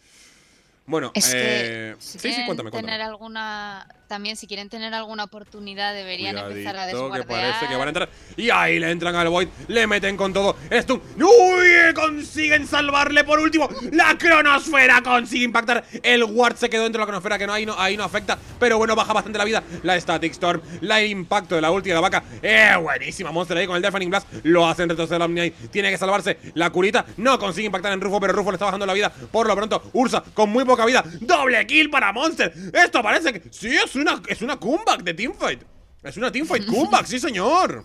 Bueno, eh, si sí, Tener alguna, también si quieren tener alguna oportunidad deberían empezar a desguardear. parece que van a entrar. Y ahí le entran al Void, le meten con todo. Esto, ¡Uy! Consiguen salvarle por último. La cronosfera consigue impactar. El Ward se quedó dentro de la cronosfera, que no, ahí, no, ahí no afecta. Pero bueno, baja bastante la vida. La Static Storm, la impacto de la última la vaca. ¡Eh! Buenísima Monster ahí con el Deafening Blast. Lo hacen retroceder la Omni Tiene que salvarse la curita. No consigue impactar en Rufo, pero Rufo le está bajando la vida. Por lo pronto, Ursa con muy poco. ¡Doble kill para Monster! Esto parece que... Sí, es una, es una comeback de teamfight Es una teamfight [LAUGHS] comeback, sí señor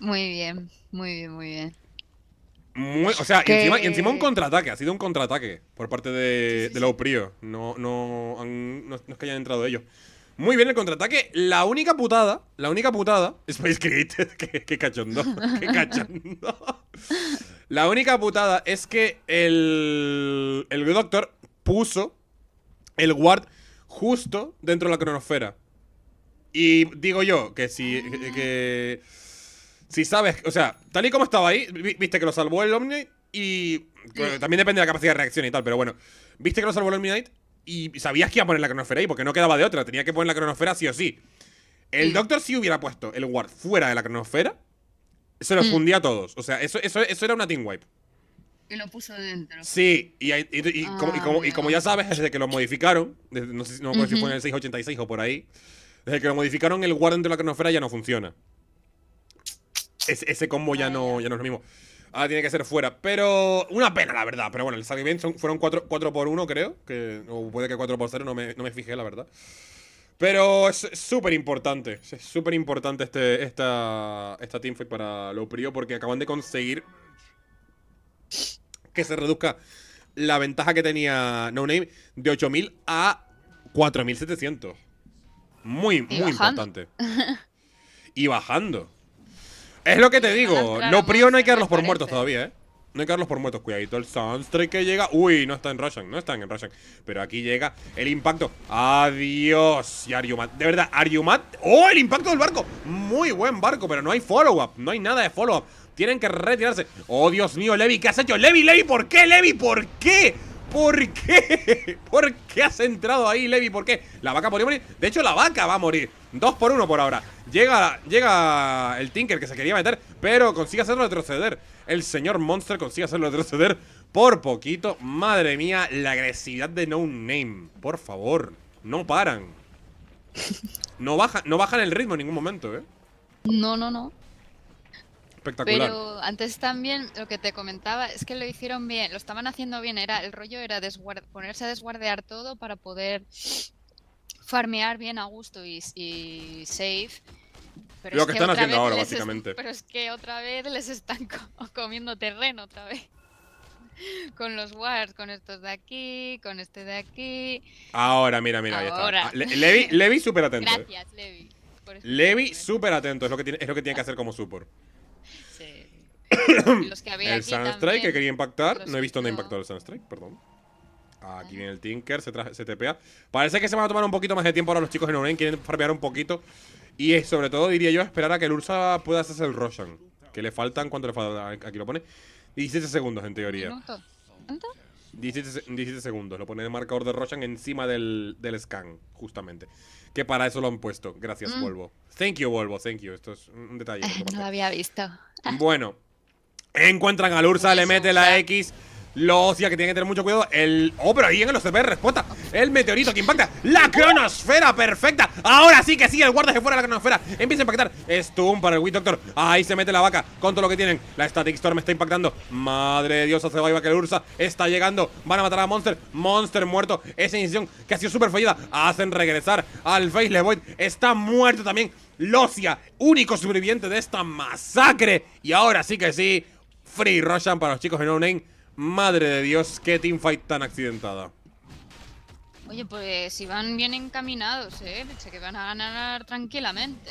Muy bien, muy bien, muy bien o sea, y encima, un contraataque, ha sido un contraataque por parte de, Low Prio. No, no, no, es que hayan entrado ellos. Muy bien el contraataque. La única putada, la única putada, [LAUGHS] Space Crit? [LAUGHS] qué, qué cachondo, qué cachondo. La única putada es que el, el Doctor puso el Ward justo dentro de la cronosfera. Y digo yo que si. si sabes. O sea, tal y como estaba ahí, viste que lo salvó el Omni y. también depende de la capacidad de reacción y tal, pero bueno. Viste que lo salvó el Omni y sabías que iba a poner la cronosfera ahí porque no quedaba de otra. Tenía que poner la cronosfera sí o sí. El Doctor si hubiera puesto el Ward fuera de la cronosfera se los mm. fundía a todos. O sea, eso, eso, eso era una team wipe. Y lo puso dentro. Sí, y, ah, como, ya sabes, desde que lo modificaron, no sé si, si fue en el 686 o por ahí, desde que lo modificaron, el guard de la cronosfera ya no funciona. ese combo ya ah, no, ya no es lo mismo. Ahora tiene que ser fuera. Pero una pena, la verdad. Pero bueno, el Sally fueron 4, por 1 creo. Que, o puede que 4 por 0 no me, no me fijé, la verdad. Pero es súper importante. Es súper importante este, esta, esta teamfight para Loprio porque acaban de conseguir que se reduzca la ventaja que tenía No Name de 8000 a 4700. Muy, muy importante. [LAUGHS] y bajando. Es lo que te digo. Loprio no hay que darlos por muertos todavía, ¿eh? No hay Carlos por muertos, cuidadito el Sunstrike que llega Uy, no está en Russian no están en Russian Pero aquí llega el impacto Adiós Y de verdad, Ariumat ¡Oh, el impacto del barco! Muy buen barco, pero no hay follow-up No hay nada de follow-up Tienen que retirarse ¡Oh, Dios mío, Levi! ¿Qué has hecho? ¡Levi, Levi! ¿Por qué, Levi? ¿Por qué? ¿Por qué? [LAUGHS] ¿Por qué has entrado ahí, Levi? ¿Por qué? La vaca podría morir. De hecho, la vaca va a morir. Dos por uno por ahora. Llega, llega el Tinker que se quería meter, pero consigue hacerlo retroceder. El señor Monster consigue hacerlo retroceder por poquito. Madre mía, la agresividad de No Name. Por favor, no paran. [LAUGHS] No, no bajan el ritmo en ningún momento, ¿eh? No, no, no. Espectacular. Pero antes también lo que te comentaba es que lo hicieron bien, lo estaban haciendo bien, era el rollo era ponerse a desguardear todo para poder farmear bien a gusto y, safe. Pero lo que, están haciendo ahora, básicamente. pero es que otra vez les están comiendo terreno otra vez. [LAUGHS] Con los wards, con estos de aquí, con este de aquí. Ahora, mira, mira, ahora. Ah, está. Levi, Levi súper atento. ¿eh? Gracias, Levi. Levi súper atento, es lo que tiene, es lo que, tiene que hacer como support. [COUGHS] que el Sunstrike que quería impactar. No he visto donde ha impactó el Sunstrike, perdón. Aquí viene el Tinker, se, tepea. Parece que se van a tomar un poquito más de tiempo ahora los chicos en Oren. Quieren farmear un poquito. Y sobre todo, diría yo, esperar a que el Ursa pueda hacerse el Roshan. Que le faltan, ¿cuánto le falta? Aquí lo pone. 17 segundos, en teoría. 17, segundos. Lo pone el marcador de Roshan encima del, del scan, justamente. Que para eso lo han puesto. Gracias, mm. Volvo. Thank you, Volvo. Thank you. Esto es un detalle. [LAUGHS] no lo había visto. bueno, Encuentran al ursa, le mete la X. Locia, que tiene que tener mucho cuidado. El. Oh, pero ahí en el OCP, respuesta. El meteorito que impacta. La cronosfera perfecta. Ahora sí que sí, el guarda se fuera de la cronosfera. Empieza a impactar. Stun para el Wii Doctor. Ahí se mete la vaca con todo lo que tienen. La Static Storm está impactando. Madre de Dios, se va que el Ursa. Está llegando. Van a matar a Monster. Monster muerto. Esa incisión que ha sido súper fallida. Hacen regresar al face Void. Está muerto también. Locia, único sobreviviente de esta masacre. Y ahora sí que sí, Free Russian para los chicos en No Madre de Dios, qué teamfight tan accidentada. Oye, pues si van bien encaminados, ¿eh? Pensé que van a ganar tranquilamente.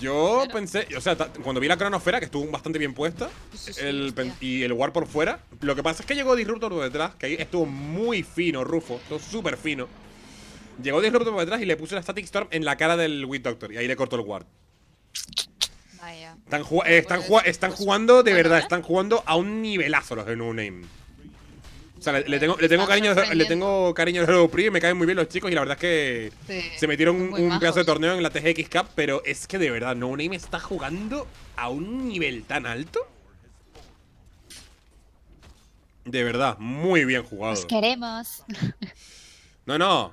Yo pensé, o sea, cuando vi la cronosfera, que estuvo bastante bien puesta, y el ward por fuera, lo que pasa es que llegó Disruptor por detrás, que ahí estuvo muy fino, Rufo, estuvo súper fino. Llegó Disruptor por detrás y le puso la Static Storm en la cara del Wit Doctor, y ahí le cortó el Ward. Ah, están, eh, pues, pues, jugando, de verdad, ¿eh? están jugando a un nivelazo los de No Name. O sea, le, pues, tengo, cariño, le tengo cariño a los me caen muy bien los chicos y la verdad es que se metieron un, pedazo de torneo en la TGX Cup, pero es que de verdad, No Name está jugando a un nivel tan alto. De verdad, muy bien jugado. Los queremos. [LAUGHS] No, no.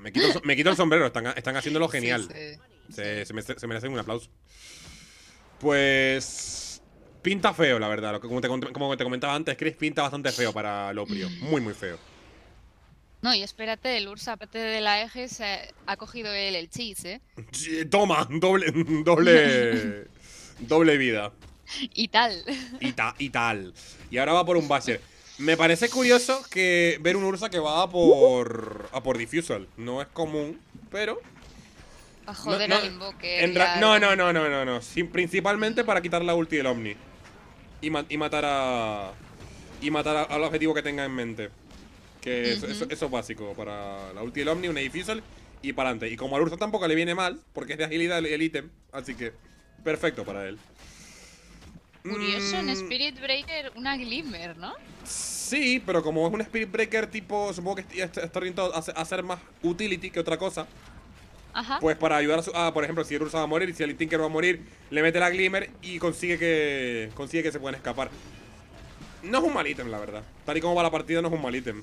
Me quito, el sombrero. Están, haciéndolo genial. Se, me, se merecen un aplauso. Pues. Pinta feo, la verdad. Como te, comentaba antes, Chris, pinta bastante feo para Loprio. Mm. Muy, muy feo. No, y espérate, el Ursa, aparte de la eje, se ha cogido él el cheese, ¿eh? Toma, doble. Doble. [LAUGHS] doble vida. Y tal. Y, y tal. Y ahora va por un Basher. Me parece curioso que ver un Ursa que va por. a por Diffusal. No es común, pero joder no, no, No, no, no, no, no, principalmente para quitar la ulti del Omni. Y, matar a. Y matar al objetivo que tenga en mente. Que eso, es básico. Para la ulti del Omni, un edificio y para adelante. Y como al Urso tampoco le viene mal, porque es de agilidad el, ítem. Así que. Perfecto para él. Curioso, en mm. Spirit Breaker una Glimmer, ¿no? Sí, pero como es un Spirit Breaker tipo, supongo que está orientado a hacer más utility que otra cosa. Pues para ayudar a, su, ah, por ejemplo, si Ursa va a morir, Y si el Tinker va a morir, le mete la Glimmer y consigue que consigue que se puedan escapar. No es un mal ítem, la verdad. Tal y como va la partida, no es un mal ítem.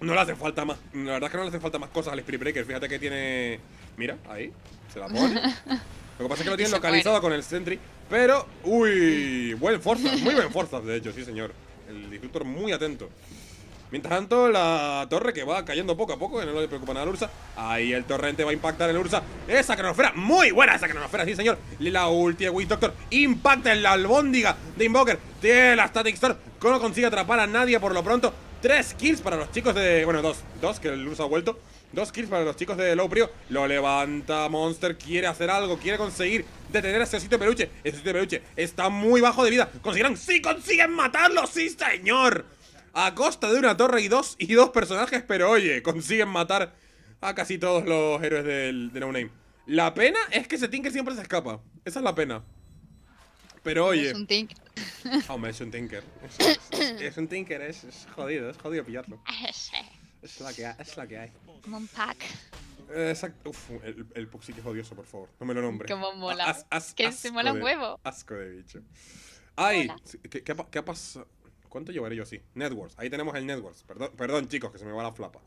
No le hace falta más. La verdad es que no le hacen falta más cosas al Spirit Breaker. Fíjate que tiene. Mira, ahí. Se la pone. [LAUGHS] Lo que pasa es que lo tiene localizado con el Sentry. Pero. Uy. Buen Forza. Muy buen Forza, de hecho, sí, señor. El Disruptor muy atento. Mientras tanto, la torre que va cayendo poco a poco, que no le preocupa nada al Ursa. Ahí el torrente va a impactar en el Ursa. Esa cronosfera, muy buena esa cronosfera, sí señor. La ulti de Doctor impacta en la albóndiga de Invoker. Tiene la Static Storm, consigue atrapar a nadie por lo pronto. Tres kills para los chicos de... Bueno, dos, dos, que el Ursa ha vuelto. Dos kills para los chicos de Low Prio. Lo levanta Monster. Quiere hacer algo. Quiere conseguir detener a ese sitio peluche. Ese sitio peluche está muy bajo de vida. ¿Consiguieron? ¡Sí! ¡Consiguen matarlo! ¡Sí, señor! a costa de una torre y dos, y dos personajes, pero oye, consiguen matar a casi todos los héroes del, de No Name. La pena es que ese Tinker siempre se escapa. Esa es la pena. Pero oye. Es un Tinker. Ah, hombre, es un Tinker. Es, [COUGHS] un Tinker, es, jodido, es jodido pillarlo. Ah, es la que, hay, es la que hay. Como un pack. Exacto. Uf, el, el Puxi que es odioso, por favor. No me lo nombre. Como mola. que se mola un huevo. Asco de bicho. Ay, ¿qué, qué, qué ha pasado? ¿Cuánto llevaré yo así? Networks, ahí tenemos el Networks. Perdón, perdón chicos, que se me va la flapa.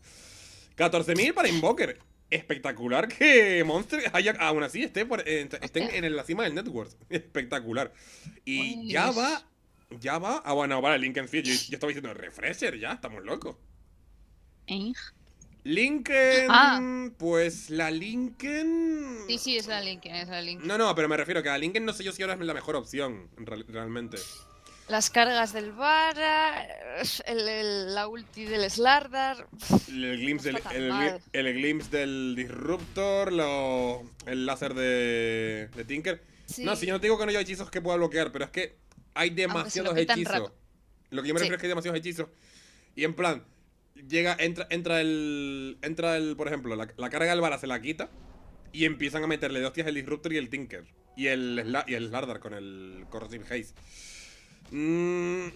14.000 para Invoker. Espectacular que Monster aún así esté eh, estén en la cima del Networks. [LAUGHS] Espectacular. Y ya va. Ya va. Ah, bueno, vale, Link Field. Yo, estaba diciendo Refresher, ya, estamos locos. ¿Eh? Lincoln, ah. pues la Lincoln. Sí, sí, es la Lincoln, es la Lincoln. No, no, pero me refiero que la Lincoln no sé yo si ahora es la mejor opción, realmente. Las cargas del Vara, eh, la ulti del Slardar. El glimpse, del, Disruptor, lo, el láser de, de Tinker. No, si yo no digo que no hay hechizos que pueda bloquear, pero es que hay demasiados hechizos. Lo que yo me refiero es que hay demasiados hechizos. Y en plan, llega, entra, entra el. Entra el, por ejemplo, la, carga del Vara se la quita. Y empiezan a meterle de hostias el Disruptor y el Tinker. Y el, y el Slardar con el Corrosive Haze. Mmm.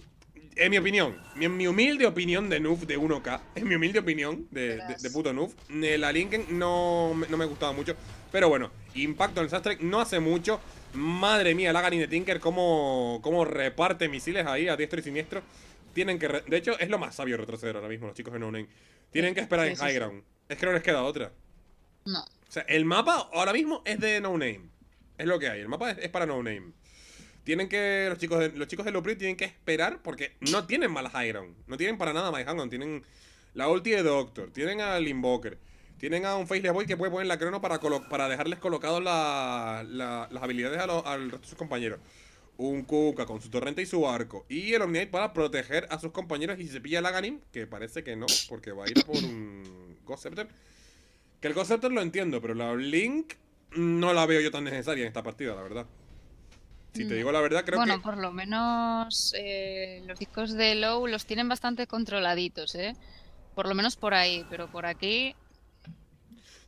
En mi opinión, en mi humilde opinión de Noob de 1K, en mi humilde opinión de, de, puto Noob, eh, la Linken no, no me gustaba mucho. Pero bueno, impacto en el sastre no hace mucho. Madre mía, la Agarin de Tinker, cómo, reparte misiles ahí a diestro y siniestro. Tienen que. De hecho, es lo más sabio retroceder ahora mismo los chicos de no -Name. Tienen que esperar en high ground. Es que no les queda otra. No. O sea, el mapa ahora mismo es de No Name. Es lo que hay. El mapa es para No Name tienen que. Los chicos de, los chicos de tienen que esperar porque no tienen malas Iron. No tienen para nada más Tienen la ulti de Doctor. Tienen al Invoker. Tienen a un Faceless Boy que puede poner la crono para, para dejarles colocados las habilidades a al resto de sus compañeros. Un Kuka con su torrente y su arco. Y el Omnite para proteger a sus compañeros. Y si se pilla el Aganim, que parece que no, porque va a ir por un Ghost Scepter. Que el Ghost Scepter lo entiendo, pero la Link no la veo yo tan necesaria en esta partida, la verdad. Si te mm, digo la verdad, creo que. Bueno, por lo menos eh, los discos de Low los tienen bastante controladitos, ¿eh? Por lo menos por ahí, pero por aquí.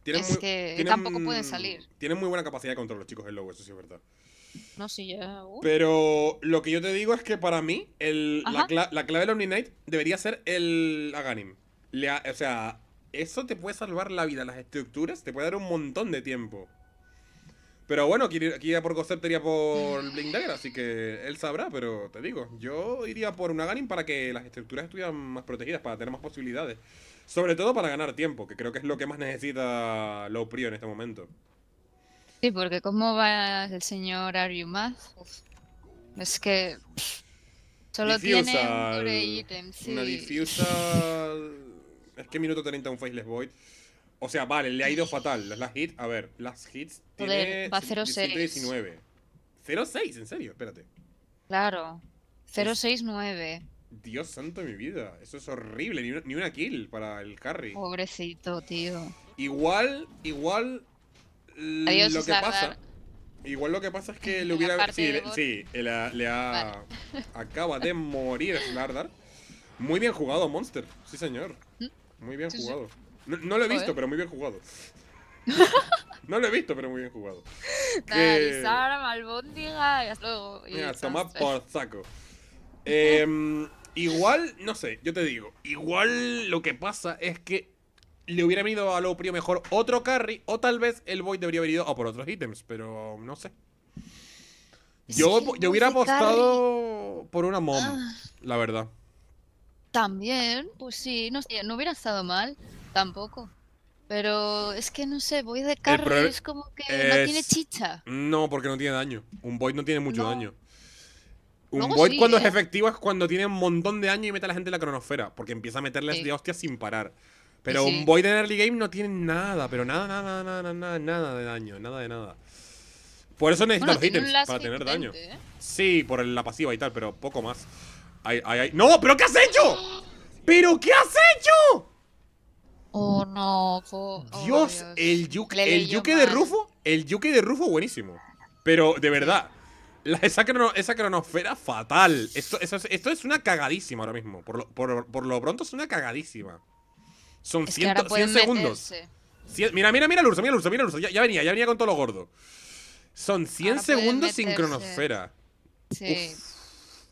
Tienen que tampoco pueden salir. Tienen muy buena capacidad de control los chicos de Low, eso sí es verdad. No, sí, ya. Uh. Pero lo que yo te digo es que para mí, el, la, clave del Omni debería ser el Aganim. o sea, eso te puede salvar la vida, las estructuras, te puede dar un montón de tiempo. Pero bueno, aquí, iría por concepto, iría por Blink así que él sabrá, pero te digo, yo iría por una Ganin para que las estructuras estuvieran más protegidas, para tener más posibilidades. Sobre todo para ganar tiempo, que creo que es lo que más necesita Low Prio en este momento. Sí, porque ¿cómo va el señor más? Es que. Solo tiene un sí. Una difusa. Es que minuto 30 un Faceless Void. O sea, vale, le ha ido fatal. Las, hits, a ver, las hits tiene va 0-6, en serio, espérate. Claro, 0-6-9. Dios santo de mi vida, eso es horrible, ni una, kill para el carry. Pobrecito, tío. Igual, igual Adiós, lo que pasa. Igual lo que pasa es que [LAUGHS] le hubiera. Sí, sí, eh, le, ha. [LAUGHS] Acaba de morir Slardar. Muy bien jugado, Monster. Sí, señor. ¿Mm? Muy bien jugado. [LAUGHS] No, lo he visto, pero muy bien jugado. no lo he visto, eh, pero muy bien jugado. malbóndiga y hasta luego. por saco. Em, igual, no sé, yo te digo. Igual lo que pasa es que le hubiera venido a Loprio mejor otro carry, o tal vez el Void debería haber ido a por otros ítems, pero no sé. Yo, yo hubiera apostado por una mom, ah. la verdad. También, pues sí, no, no hubiera estado mal. Tampoco. Pero es que no sé, Void de carro es como que no tiene chicha. No, porque no tiene daño. Un Void no tiene mucho daño. Un Void cuando es eh. efectivo es cuando tiene un montón de daño y mete a la gente en la cronosfera. Porque empieza a meterles de hostia sin parar. Pero un Void en early game no tiene nada, pero nada, nada, nada, nada, nada de daño, nada de nada. Por eso necesitas los ítems, para tener daño. ¿eh? Sí, por la pasiva y tal, pero poco más. ¡No! ¿Pero qué has hecho? [GASPS] ¡Pero qué has hecho! Oh, no. Oh, Dios, el yuke el de Rufo, el yuque de Rufo buenísimo. Pero de verdad, la, esa, cronosfera fatal. Esto, es una cagadísima ahora mismo. Por lo, pronto es una cagadísima. Son 100 segundos. mira, mira, mira Lurso, mira mira Ya, venía, ya venía con todo lo gordo. Son 100 segundos sin cronosfera. Sí.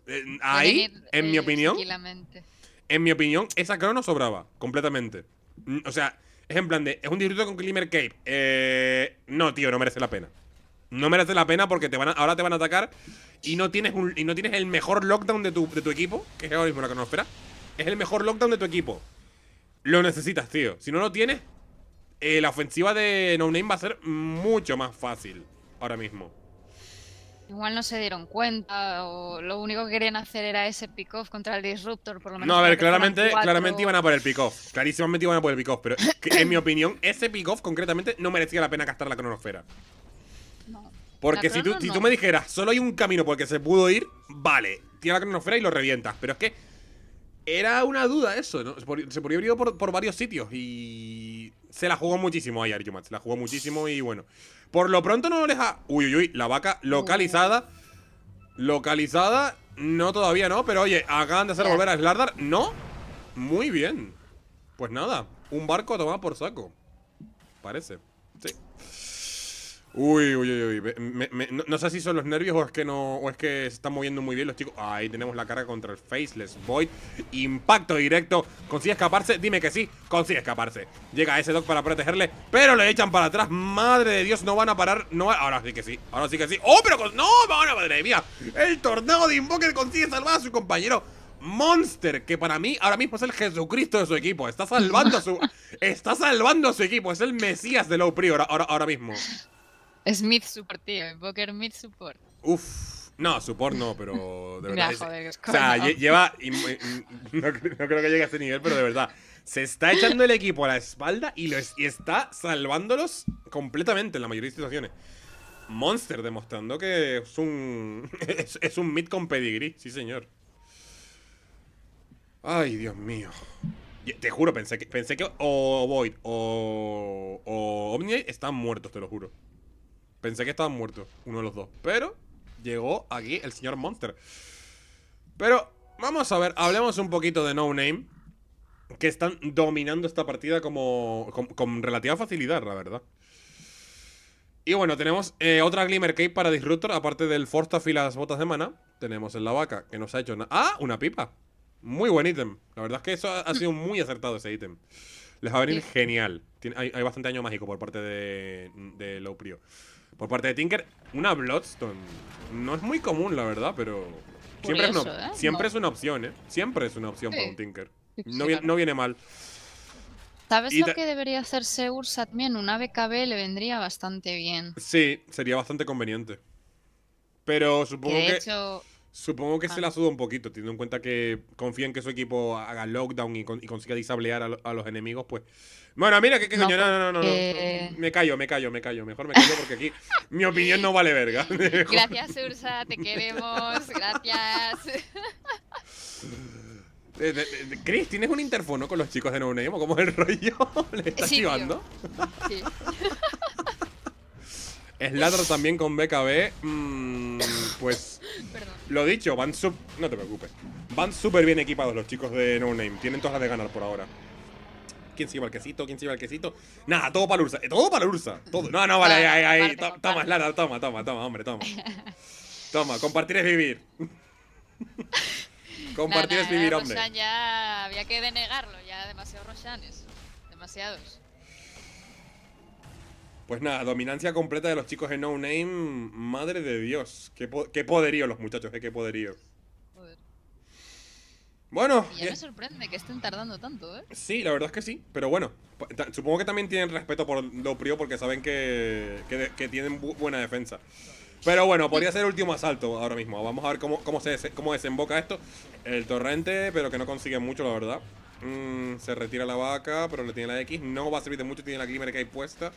Eh, ahí, en mi eh, opinión. En mi opinión, esa crono sobraba completamente. O sea, es en plan de. Es un distrito con Glimmer Cape. Eh, no, tío, no merece la pena. No merece la pena porque te van ahora te van a atacar y no tienes un, y no tienes el mejor lockdown de tu, tu equipo, que es ahora mismo la espera. Es el mejor lockdown de tu equipo. Lo necesitas, tío. Si no lo tienes, eh, la ofensiva de No Name va a ser mucho más fácil ahora mismo. Igual no se dieron cuenta o lo único que querían hacer era ese pick-off contra el Disruptor, por lo menos. No, a ver, claramente, claramente iban a por el pick-off. Clarísimamente iban a por el pick-off, pero en mi opinión, ese pick-off concretamente no merecía la pena gastar la cronosfera. No. Porque si tú, si tú me dijeras, solo hay un camino por el que se pudo ir, vale, tira la cronosfera y lo revientas. Pero es que era una duda eso, ¿no? Se podría haber ido por, varios sitios y se la jugó muchísimo ahí, Se la jugó muchísimo y bueno. Por lo pronto no les deja... Uy, uy, uy, la vaca localizada. Localizada, no todavía no, pero oye, acaban de hacer volver a Slardar. No, muy bien. Pues nada, un barco tomado por saco. Parece. Uy, uy, uy, uy. no, sé si son los nervios o es que no. O es que se están moviendo muy bien los chicos. Ah, ahí tenemos la carga contra el Faceless Void. Impacto directo. ¿Consigue escaparse? Dime que sí. Consigue escaparse. Llega ese Doc para protegerle. Pero le echan para atrás. Madre de Dios, no van a parar. No Ahora sí que sí. Ahora sí que sí. ¡Oh, pero con... ¡No! ¡Ahora, madre mía! El tornado de Invoker consigue salvar a su compañero. Monster, que para mí ahora mismo es el Jesucristo de su equipo. Está salvando a su. [LAUGHS] Está salvando a su equipo. Es el Mesías de Low Prior ahora, ahora mismo. Smith Support, tío. Invoker Mid Support. Uf. No, support no, pero de [LAUGHS] verdad. es, o sea, lleva. No, creo que llegue a este nivel, pero de verdad. Se está echando el equipo a la espalda y, y está salvándolos completamente en la mayoría de situaciones. Monster demostrando que es un. [LAUGHS] Es, un mid con pedigree, sí, señor. Ay, Dios mío. Te juro, pensé que, pensé que o Void o, o Omni están muertos, te lo juro. Pensé que estaban muertos, uno de los dos. Pero llegó aquí el señor Monster. Pero vamos a ver, hablemos un poquito de No Name. Que están dominando esta partida como con, relativa facilidad, la verdad. Y bueno, tenemos eh, otra Glimmer Cape para Disruptor, aparte del Forstaff y las botas de mana. Tenemos en la vaca, que nos ha hecho nada. ¡Ah! Una pipa. Muy buen ítem. La verdad es que eso ha, sido muy acertado ese ítem. Les va a venir genial. hay, bastante daño mágico por parte de, de Prio por parte de Tinker, una Bloodstone. No es muy común, la verdad, pero... Siempre, es, una, ¿eh? siempre es una opción, ¿eh? Siempre es una opción para un Tinker. No, viene, no viene mal. ¿Sabes lo que debería hacerse Ursa también? Una BKB le vendría bastante bien. Sí, sería bastante conveniente. Pero supongo que... Supongo que se la ah. suda un poquito, teniendo en cuenta que confían que su equipo haga lockdown y, consiga disablear a, los enemigos, pues. Bueno, mira, que, qué no, coño, no, no, no, no. Pues, me eh. callo, me callo, me callo. Mejor me callo porque aquí mi opinión no vale verga. [LAUGHS] Gracias, Ursa, te queremos. Gracias. [LAUGHS] Eh, Chris, ¿tienes un interfono con los chicos de No Name? ¿Cómo es el rollo? [LAUGHS] ¿Le estás chivando? Sí. Sladro también con BKB. Mmm, pues. [LAUGHS] Lo dicho, van sub. No te preocupes. Van súper bien equipados los chicos de No Name. Tienen todas las de ganar por ahora. ¿Quién se lleva el quesito? ¿Quién se lleva el quesito? Nada, todo para Ursa. Todo para Ursa. No, no, vale, ahí, ahí, Toma, es toma, toma, toma, hombre, toma. [LAUGHS] Toma, compartir es vivir. [LAUGHS] compartir es vivir, hombre. ya había que denegarlo, ya demasiados Roshanes. Demasiados. Pues nada, dominancia completa de los chicos en No Name. Madre de Dios. Qué, poderío los muchachos, eh, qué poderío. Bueno. Y ya me sorprende que estén tardando tanto, ¿eh? Sí, la verdad es que sí. Pero bueno, supongo que también tienen respeto por lo porque saben que, que, tienen buena defensa. Pero bueno, podría ser el último asalto ahora mismo. Vamos a ver cómo, se, cómo desemboca esto. El torrente, pero que no consigue mucho, la verdad. Mm, se retira la vaca, pero le tiene la X. No va a servir de mucho, tiene la glimmer que hay puesta.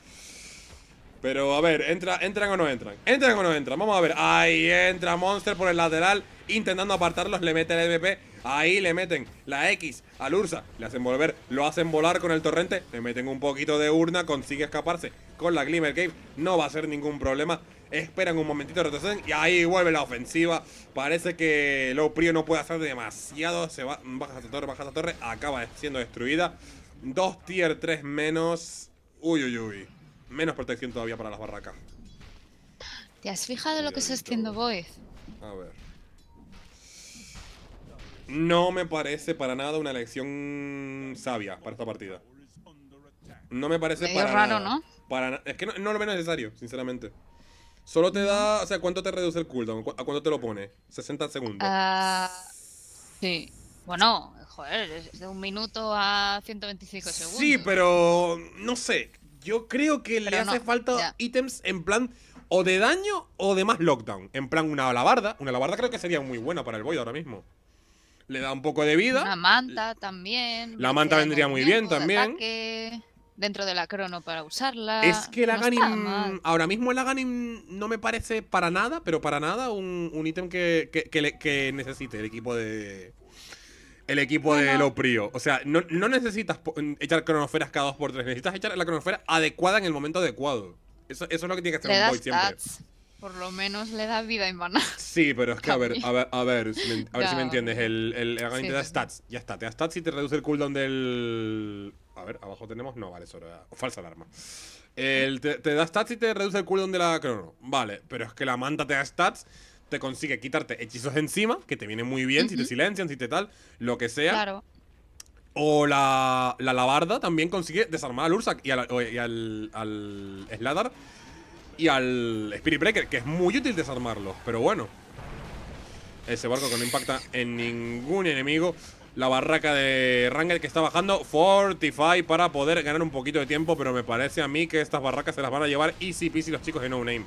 Pero a ver, entra, ¿entran o no entran? ¿Entran o no entran? Vamos a ver. Ahí entra Monster por el lateral, intentando apartarlos. Le mete el MVP. Ahí le meten la X al Ursa. Le hacen volver, lo hacen volar con el torrente. Le meten un poquito de urna, consigue escaparse con la Glimmer Cave. No va a ser ningún problema. Esperan un momentito, retroceden y ahí vuelve la ofensiva. Parece que Low Prio no puede hacer demasiado. Se va, baja esa torre, baja esa torre. Acaba siendo destruida. Dos tier 3 menos. Uy, uy, uy menos protección todavía para las barracas. ¿Te has fijado lo que está haciendo Boyd? A ver. No me parece para nada una elección sabia para esta partida. No me parece para raro, ¿no? Para es que no, no, lo veo necesario, sinceramente. Solo te da... O sea, ¿cuánto te reduce el cooldown? ¿A cuánto te lo pone? ¿60 segundos? Uh, sí. Bueno, joder, es de un minuto a 125 segundos. Sí, pero... No sé. Yo creo que le hace falta ítems en plan o de daño o de más lockdown. En plan, una alabarda. Una alabarda creo que sería muy buena para el void ahora mismo. Le da un poco de vida. la manta también. La manta vendría muy bien también. dentro de la crono para usarla. Es que la no Ahora mismo la Ganim no me parece para nada, pero para nada, un, ítem que, que necesite el equipo de, el equipo ah, de de prio. O sea, no, necesitas echar cronoferas cada 2x3, necesitas echar la cronofera adecuada en el momento adecuado. Eso, eso es lo que tiene que hacer un boy stats. Por lo menos le da vida en Sí, pero es que a ver, a ver, a ver, si me, entiendes. El, el, te da stats. Ya está, te da stats y te reduce el cooldown del. A ver, abajo tenemos. No, vale, eso era. Falsa alarma. El, te, te, da stats y te reduce el cooldown de la crono. Vale, pero es que la manta te da stats te consigue quitarte hechizos encima, que te viene muy bien, si te silencian, si te tal, lo que sea. Claro. O la, la labarda también consigue desarmar al Ursak y, al, al, Sladar y al Spirit Breaker, que es muy útil desarmarlos, pero bueno. Ese barco que no impacta en ningún enemigo. La barraca de Rangel que está bajando. Fortify para poder ganar un poquito de tiempo, pero me parece a mí que estas barracas se las van a llevar easy peasy los chicos de No Name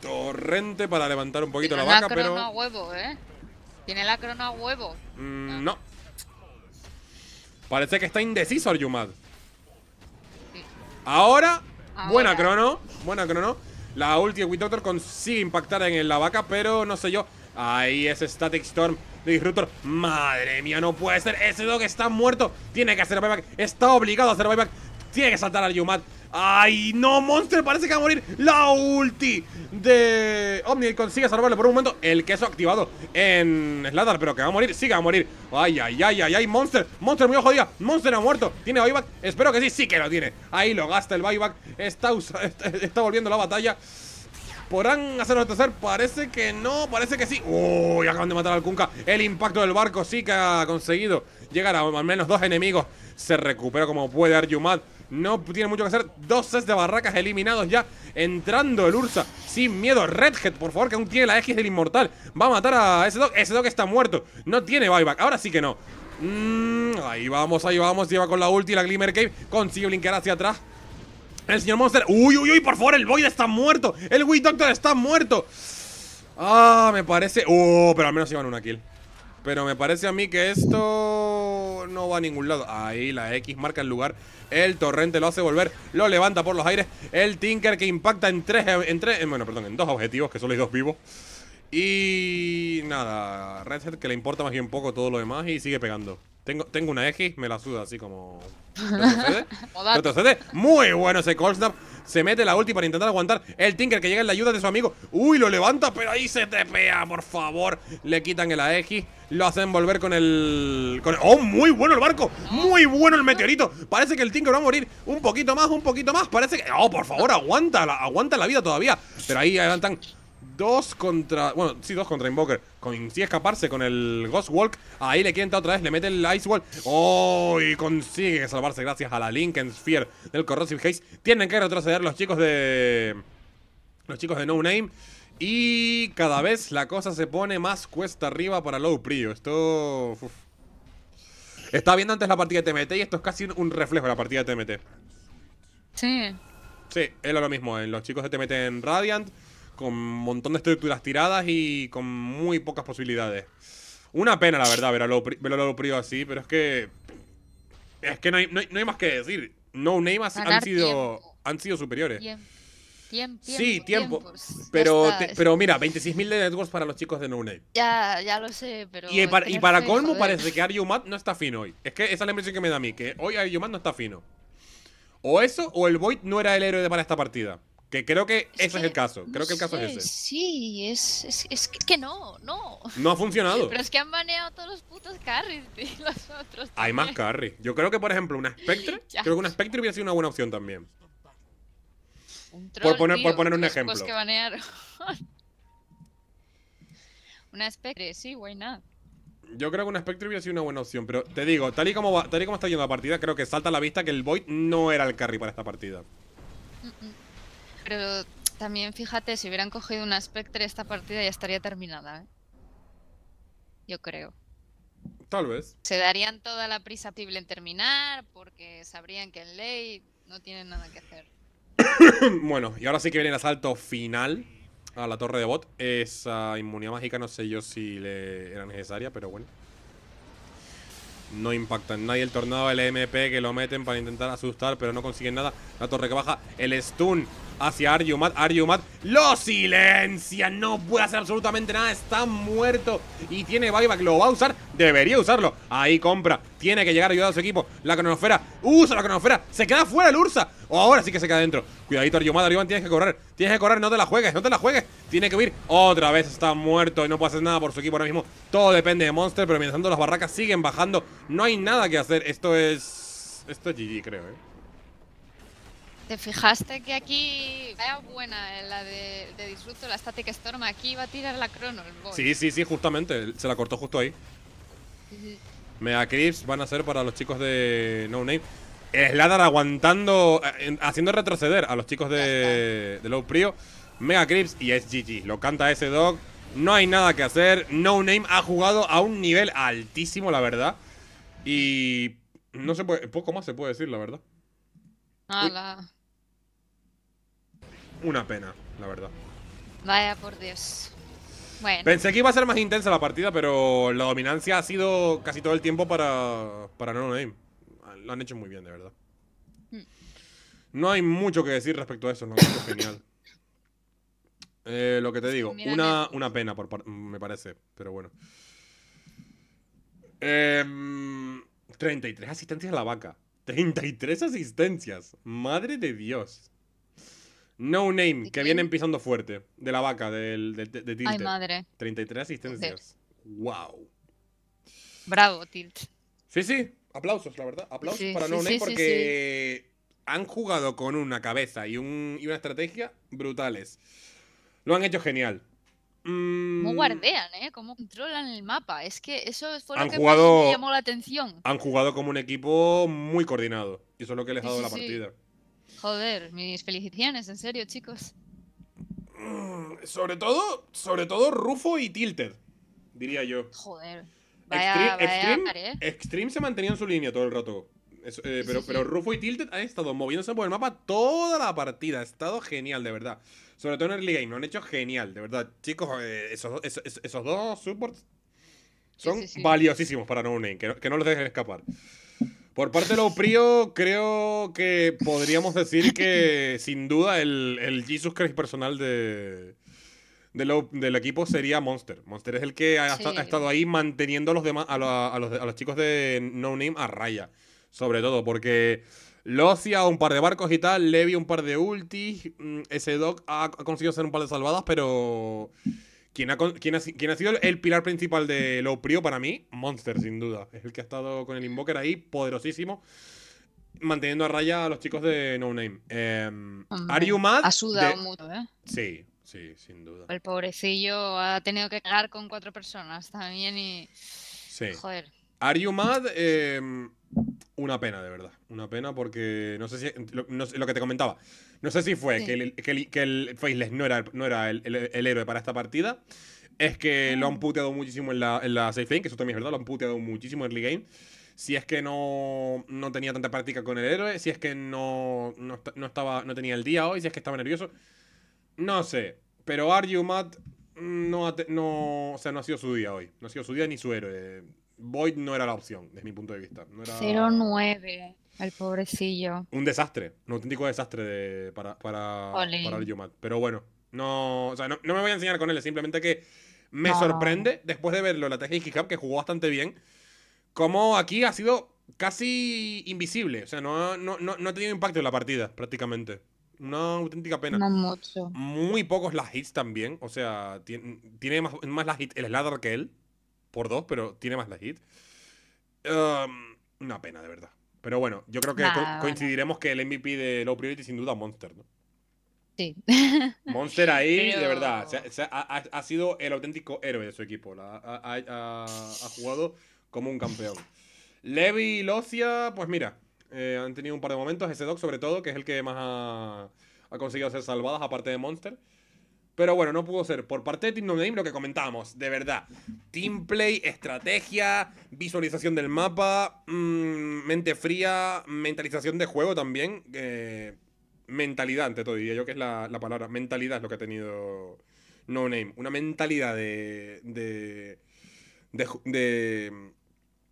torrente para levantar un poquito la vaca, pero... Tiene a huevo, ¿eh? Tiene la crono a huevo. Mm, ah. no. Parece que está indeciso el Yumad. Ahora, buena crono, buena crono. La ulti de consigue impactar en la vaca, pero no sé yo. Ahí es Static Storm de Disruptor. Madre mía, no puede ser. Ese dog está muerto. Tiene que hacer buyback. Está obligado a hacer buyback. Tiene que saltar al Yumad. ¡Ay, no! Monster parece que va a morir La ulti de Omni Consigue salvarle por un momento el queso activado en Slatar Pero que va a morir, sí que va a morir ¡Ay, ay, ay, ay, ay! ¡Monster! ¡Monster muy jodida! ¡Monster ha muerto! ¿Tiene buyback? Espero que sí, sí que lo tiene Ahí lo gasta el buyback Está, [LAUGHS] está, volviendo la batalla ¿Podrán hacerlo tercer? Parece que no, parece que sí ¡Uy! Acaban de matar al Kunka El impacto del barco sí que ha conseguido Llegar a al menos dos enemigos Se recupera como puede Arjumad no tiene mucho que hacer. Dos sets de barracas eliminados ya. Entrando el Ursa sin miedo. Redhead, por favor, que aún tiene la X del Inmortal. Va a matar a ese Doc. Ese Doc está muerto. No tiene buyback. Ahora sí que no. Mmm, ahí vamos, ahí vamos. Lleva con la ulti la Glimmer Cave. Consigue blinkear hacia atrás. El señor Monster. Uy, uy, uy, por favor, el Void está muerto. El Wii Doctor está muerto. Ah, me parece. Oh, pero al menos iban una kill. Pero me parece a mí que esto no va a ningún lado. Ahí la X marca el lugar. El torrente lo hace volver. Lo levanta por los aires. El Tinker que impacta en tres, en tres, bueno, perdón, en dos objetivos, que solo hay dos vivos. Y nada, Redhead que le importa más bien poco todo lo demás y sigue pegando. Tengo, una X, me la suda así como. ¿Retrocede? [LAUGHS] Muy bueno ese cold Se mete la ulti para intentar aguantar el Tinker que llega en la ayuda de su amigo. Uy, lo levanta, pero ahí se tepea, por favor. Le quitan el AX. Lo hacen volver con el, con ¡Oh, muy bueno el barco! ¡Muy bueno el meteorito! Parece que el Tinker va a morir un poquito más, un poquito más. Parece que... ¡Oh, por favor, aguanta! La, aguanta la vida todavía. Pero ahí levantan dos contra. Bueno, sí, dos contra Invoker. Consigue escaparse con el Ghost Walk. Ahí le quinta otra vez, le mete el Ice Wall. ¡Oh! Y consigue salvarse gracias a la Lincoln Sphere del Corrosive Haze. Tienen que retroceder los chicos de. Los chicos de No Name. Y cada vez la cosa se pone más cuesta arriba para Low Prio. Esto. Está viendo antes la partida de TMT y esto es casi un reflejo de la partida de TMT. Sí. Sí, es lo mismo en los chicos de TMT en Radiant con un montón de estructuras tiradas y con muy pocas posibilidades. Una pena, la verdad, ver a lo, así, pero es que. Es que no hay, más que decir. No Name han sido, han sido superiores. Tiempo. sí, tiempo. Pero, pero mira, 26.000 de networks para los chicos de No Name. Ya, ya lo sé, pero. Y, para, colmo, parece que Ariumat no está fino hoy. Es que esa es la impresión que me da a mí, que hoy Ariumat no está fino. O eso, o el Void no era el héroe para esta partida. Que creo que ese es el caso. Creo que el caso es ese. Sí, es, que, no, no. No ha funcionado. Pero es que han baneado todos los putos carries, [LAUGHS] tío, los otros. Hay más carries. Yo creo que, por ejemplo, una Spectre. [LAUGHS] creo que una Spectre hubiera sido una buena opción también. Un por, poner, por poner un ejemplo. Que banearon. [LAUGHS] una Spectre, sí, why not. Yo creo que una Spectre hubiera sido una buena opción, pero te digo, tal y como tal y como está yendo la partida, creo que salta a la vista que el Void no era el carry para esta partida. Mm, mm. Pero también fíjate, si hubieran cogido una Spectre, esta partida ya estaría terminada. ¿eh? Yo creo. Tal vez. Se darían toda la prisa posible en terminar porque sabrían que en ley no tienen nada que hacer. [COUGHS] bueno, y ahora sí que viene el asalto final a la torre de bot. Esa inmunidad mágica no sé yo si le era necesaria, pero bueno. No impacta en nadie el tornado del MP que lo meten para intentar asustar, pero no consiguen nada. La torre que baja, el stun hacia Arjumad, Arjumad lo silencia. No puede hacer absolutamente nada. Está muerto. Y tiene buyback. ¿Lo va a usar? Debería usarlo. Ahí compra. Tiene que llegar a ayudar a su equipo. La cronosfera. Usa la cronosfera. Se queda fuera el Ursa. O ahora sí que se queda dentro. Cuidadito, Arjumad Arjumad, tienes que correr. Tienes que correr. No te la juegues. No te la juegues. Tiene que huir. Otra vez está muerto. Y no puede hacer nada por su equipo ahora mismo. Todo depende de Monster. Pero mientras tanto, las barracas siguen bajando. No hay nada que hacer. Esto es. Esto es GG, creo, eh. ¿Te fijaste que aquí, buena eh, la de, de la Static Storm, aquí iba a tirar la Chrono Sí, sí, sí, justamente, se la cortó justo ahí. Mega Crips van a ser para los chicos de No Name. Sladar aguantando, eh, haciendo retroceder a los chicos de, de Low Prio. Mega Crips y es GG. Lo canta ese dog. No hay nada que hacer. No Name ha jugado a un nivel altísimo, la verdad. Y no se puede, poco más se puede decir, la verdad. ¡Hala! una pena, la verdad. Vaya por Dios. Pensé que iba a ser más intensa la partida, pero la dominancia ha sido casi todo el tiempo para, para No Name. Lo han hecho muy bien, de verdad. Mm. No hay mucho que decir respecto a eso, es genial. [LAUGHS] Eh, lo que te digo, una, una pena, por, me parece, pero bueno. 33 em, asistencias a la vaca. 33 asistencias. Madre de Dios. No Name, que vienen pisando fuerte. De la vaca, del, de, de, Tilt. Ay, madre. 33 asistencias. ¡Wow! Bravo, Tilt. Sí, sí. Aplausos, la verdad. Aplausos para No Name porque han jugado con una cabeza y, una estrategia brutales. Lo han hecho genial. Mm. ¿Cómo guardean, eh? ¿Cómo controlan el mapa? Es que eso fue lo que más llamó la atención. Han jugado como un equipo muy coordinado. Y eso es lo que les ha dado la partida. Joder, mis felicitaciones, en serio, chicos. Mm, sobre todo, sobre todo Rufo y Tilted, diría yo. Joder. Extreme, Extreme, ¿eh? Extreme, se mantenía en su línea todo el rato. Eh, pero, pero Rufo y Tilted han estado moviéndose por el mapa toda la partida. Ha estado genial, de verdad. Sobre todo en early game, lo han hecho genial, de verdad. Chicos, eh, esos, dos supports son valiosísimos para No Name, que no, que no los dejen escapar. Por parte de los Prio, creo que podríamos decir que [LAUGHS] sin duda el, Jesus Christ personal de, del equipo sería Monster. Monster es el que ha, estado ahí manteniendo a los, demás, a, los, chicos de No Name a raya. Sobre todo, porque Locia un par de barcos y tal, Levi un par de ultis, mm, ese Doc ha conseguido hacer un par de salvadas, pero ¿Quién ha, sido el pilar principal de lo Prio para mí, Monster, sin duda. Es el que ha estado con el Invoker ahí, poderosísimo, manteniendo a raya a los chicos de No Name. Em, Are you mad? Ha sudado mucho, ¿eh? Sí, sí, sin duda. El pobrecillo ha tenido que cagar con cuatro personas también y. Sí. Joder. Are You Mad eh, una pena, de verdad. Una pena porque no sé si. Lo, que te comentaba. No sé si fue que, el, que, Faceless no era, no era el, héroe para esta partida. Es que ah. lo han puteado muchísimo en la, en la safe lane, que eso también es verdad, lo han puteado muchísimo en early game. Si es que no, tenía tanta práctica con el héroe, si es que no, no, estaba, no tenía el día hoy, si es que estaba nervioso. No sé. Pero Are You mm, no, no, o sea, no ha sido su día hoy. No ha sido su día ni su héroe. Void no era la opción, desde mi punto de vista. No era... 0-9, el pobrecillo. Un desastre, un auténtico desastre para, el Yumat. Pero bueno, no, no, me voy a enseñar con él, simplemente que me sorprende, después de verlo, la TG que jugó bastante bien, como aquí ha sido casi invisible. O sea, no, no, ha tenido impacto en la partida, prácticamente una auténtica pena. No mucho. Muy pocos las hits también. O sea, tiene, más, más las hits el Sladder que él por dos, pero tiene más la hit. Em, una pena, de verdad. Pero bueno, yo creo que coincidiremos que el MVP de Low Priority sin duda Monster, ¿no? Sí. [LAUGHS] Monster ahí, de verdad, ha, sido el auténtico héroe de su equipo. ha, jugado como un campeón. Levi y Locia, pues mira, eh, han tenido un par de momentos. Ese Doc, sobre todo, que es el que más ha, conseguido ser salvadas, aparte de Monster. Pero bueno, no pudo ser. Por parte de Team No Name, lo que comentábamos, de verdad. Teamplay, estrategia, visualización del mapa, mm, mente fría, mentalización de juego también. Eh, mentalidad, ante todo, diría yo que es la, palabra. Mentalidad es lo que ha tenido No Name. Una mentalidad de. de. de, de,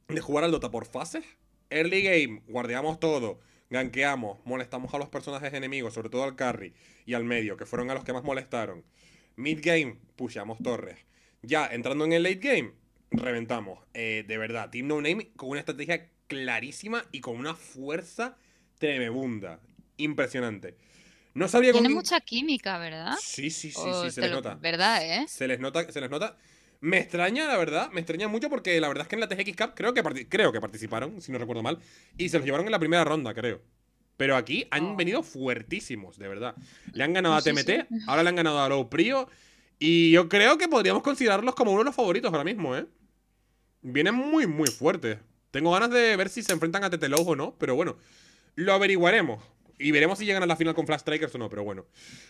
de jugar al Dota por fases. Early game, guardeamos todo ganqueamos, molestamos a los personajes enemigos, sobre todo al carry y al medio, que fueron a los que más molestaron. Mid game, pushamos torres. Ya entrando en el late game, reventamos. Eh, de verdad, Team No Name con una estrategia clarísima y con una fuerza tremebunda. Impresionante. No sabía Tiene mucha química, ¿verdad? Sí, sí, sí, oh, se les nota. ¿Verdad, eh? Se les nota, se les nota. Me extraña, la verdad, me extraña mucho porque la verdad es que en la TGX Cup creo que, creo que participaron, si no recuerdo mal, y se los llevaron en la primera ronda, creo. Pero aquí han oh. venido fuertísimos, de verdad. Le han ganado a TMT, ahora le han ganado a Low Prio, y yo creo que podríamos considerarlos como uno de los favoritos ahora mismo, ¿eh? Vienen muy, muy fuertes. Tengo ganas de ver si se enfrentan a Tetelow o no, pero bueno, lo averiguaremos. Y veremos si llegan a la final con Flash Strikers o no, pero bueno.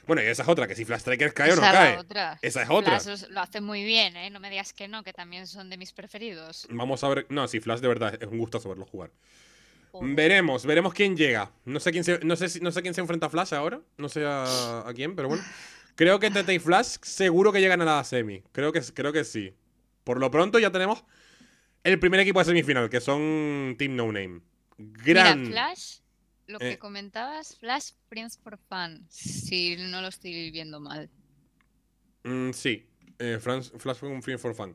Bueno, y esa es otra, que si Flash Strikers cae o no cae. Otra. Esa es otra. Flash lo hace muy bien, ¿eh? No me digas que no, que también son de mis preferidos. Vamos a ver. No, si Flash de verdad es un gusto saberlo jugar. Oh. Veremos, veremos quién llega. No sé quién se, no sé, no sé quién se enfrenta a Flash ahora. No sé a, quién, pero bueno. Creo que TT y Flash seguro que llegan a la semi. Creo que, creo que sí. Por lo pronto ya tenemos el primer equipo de semifinal, que son Team No Name. Gran. Lo que eh. comentabas, Flash Prince for Fun, si no lo estoy viendo mal. Mm, sí, eh, Flash Prince for Fun.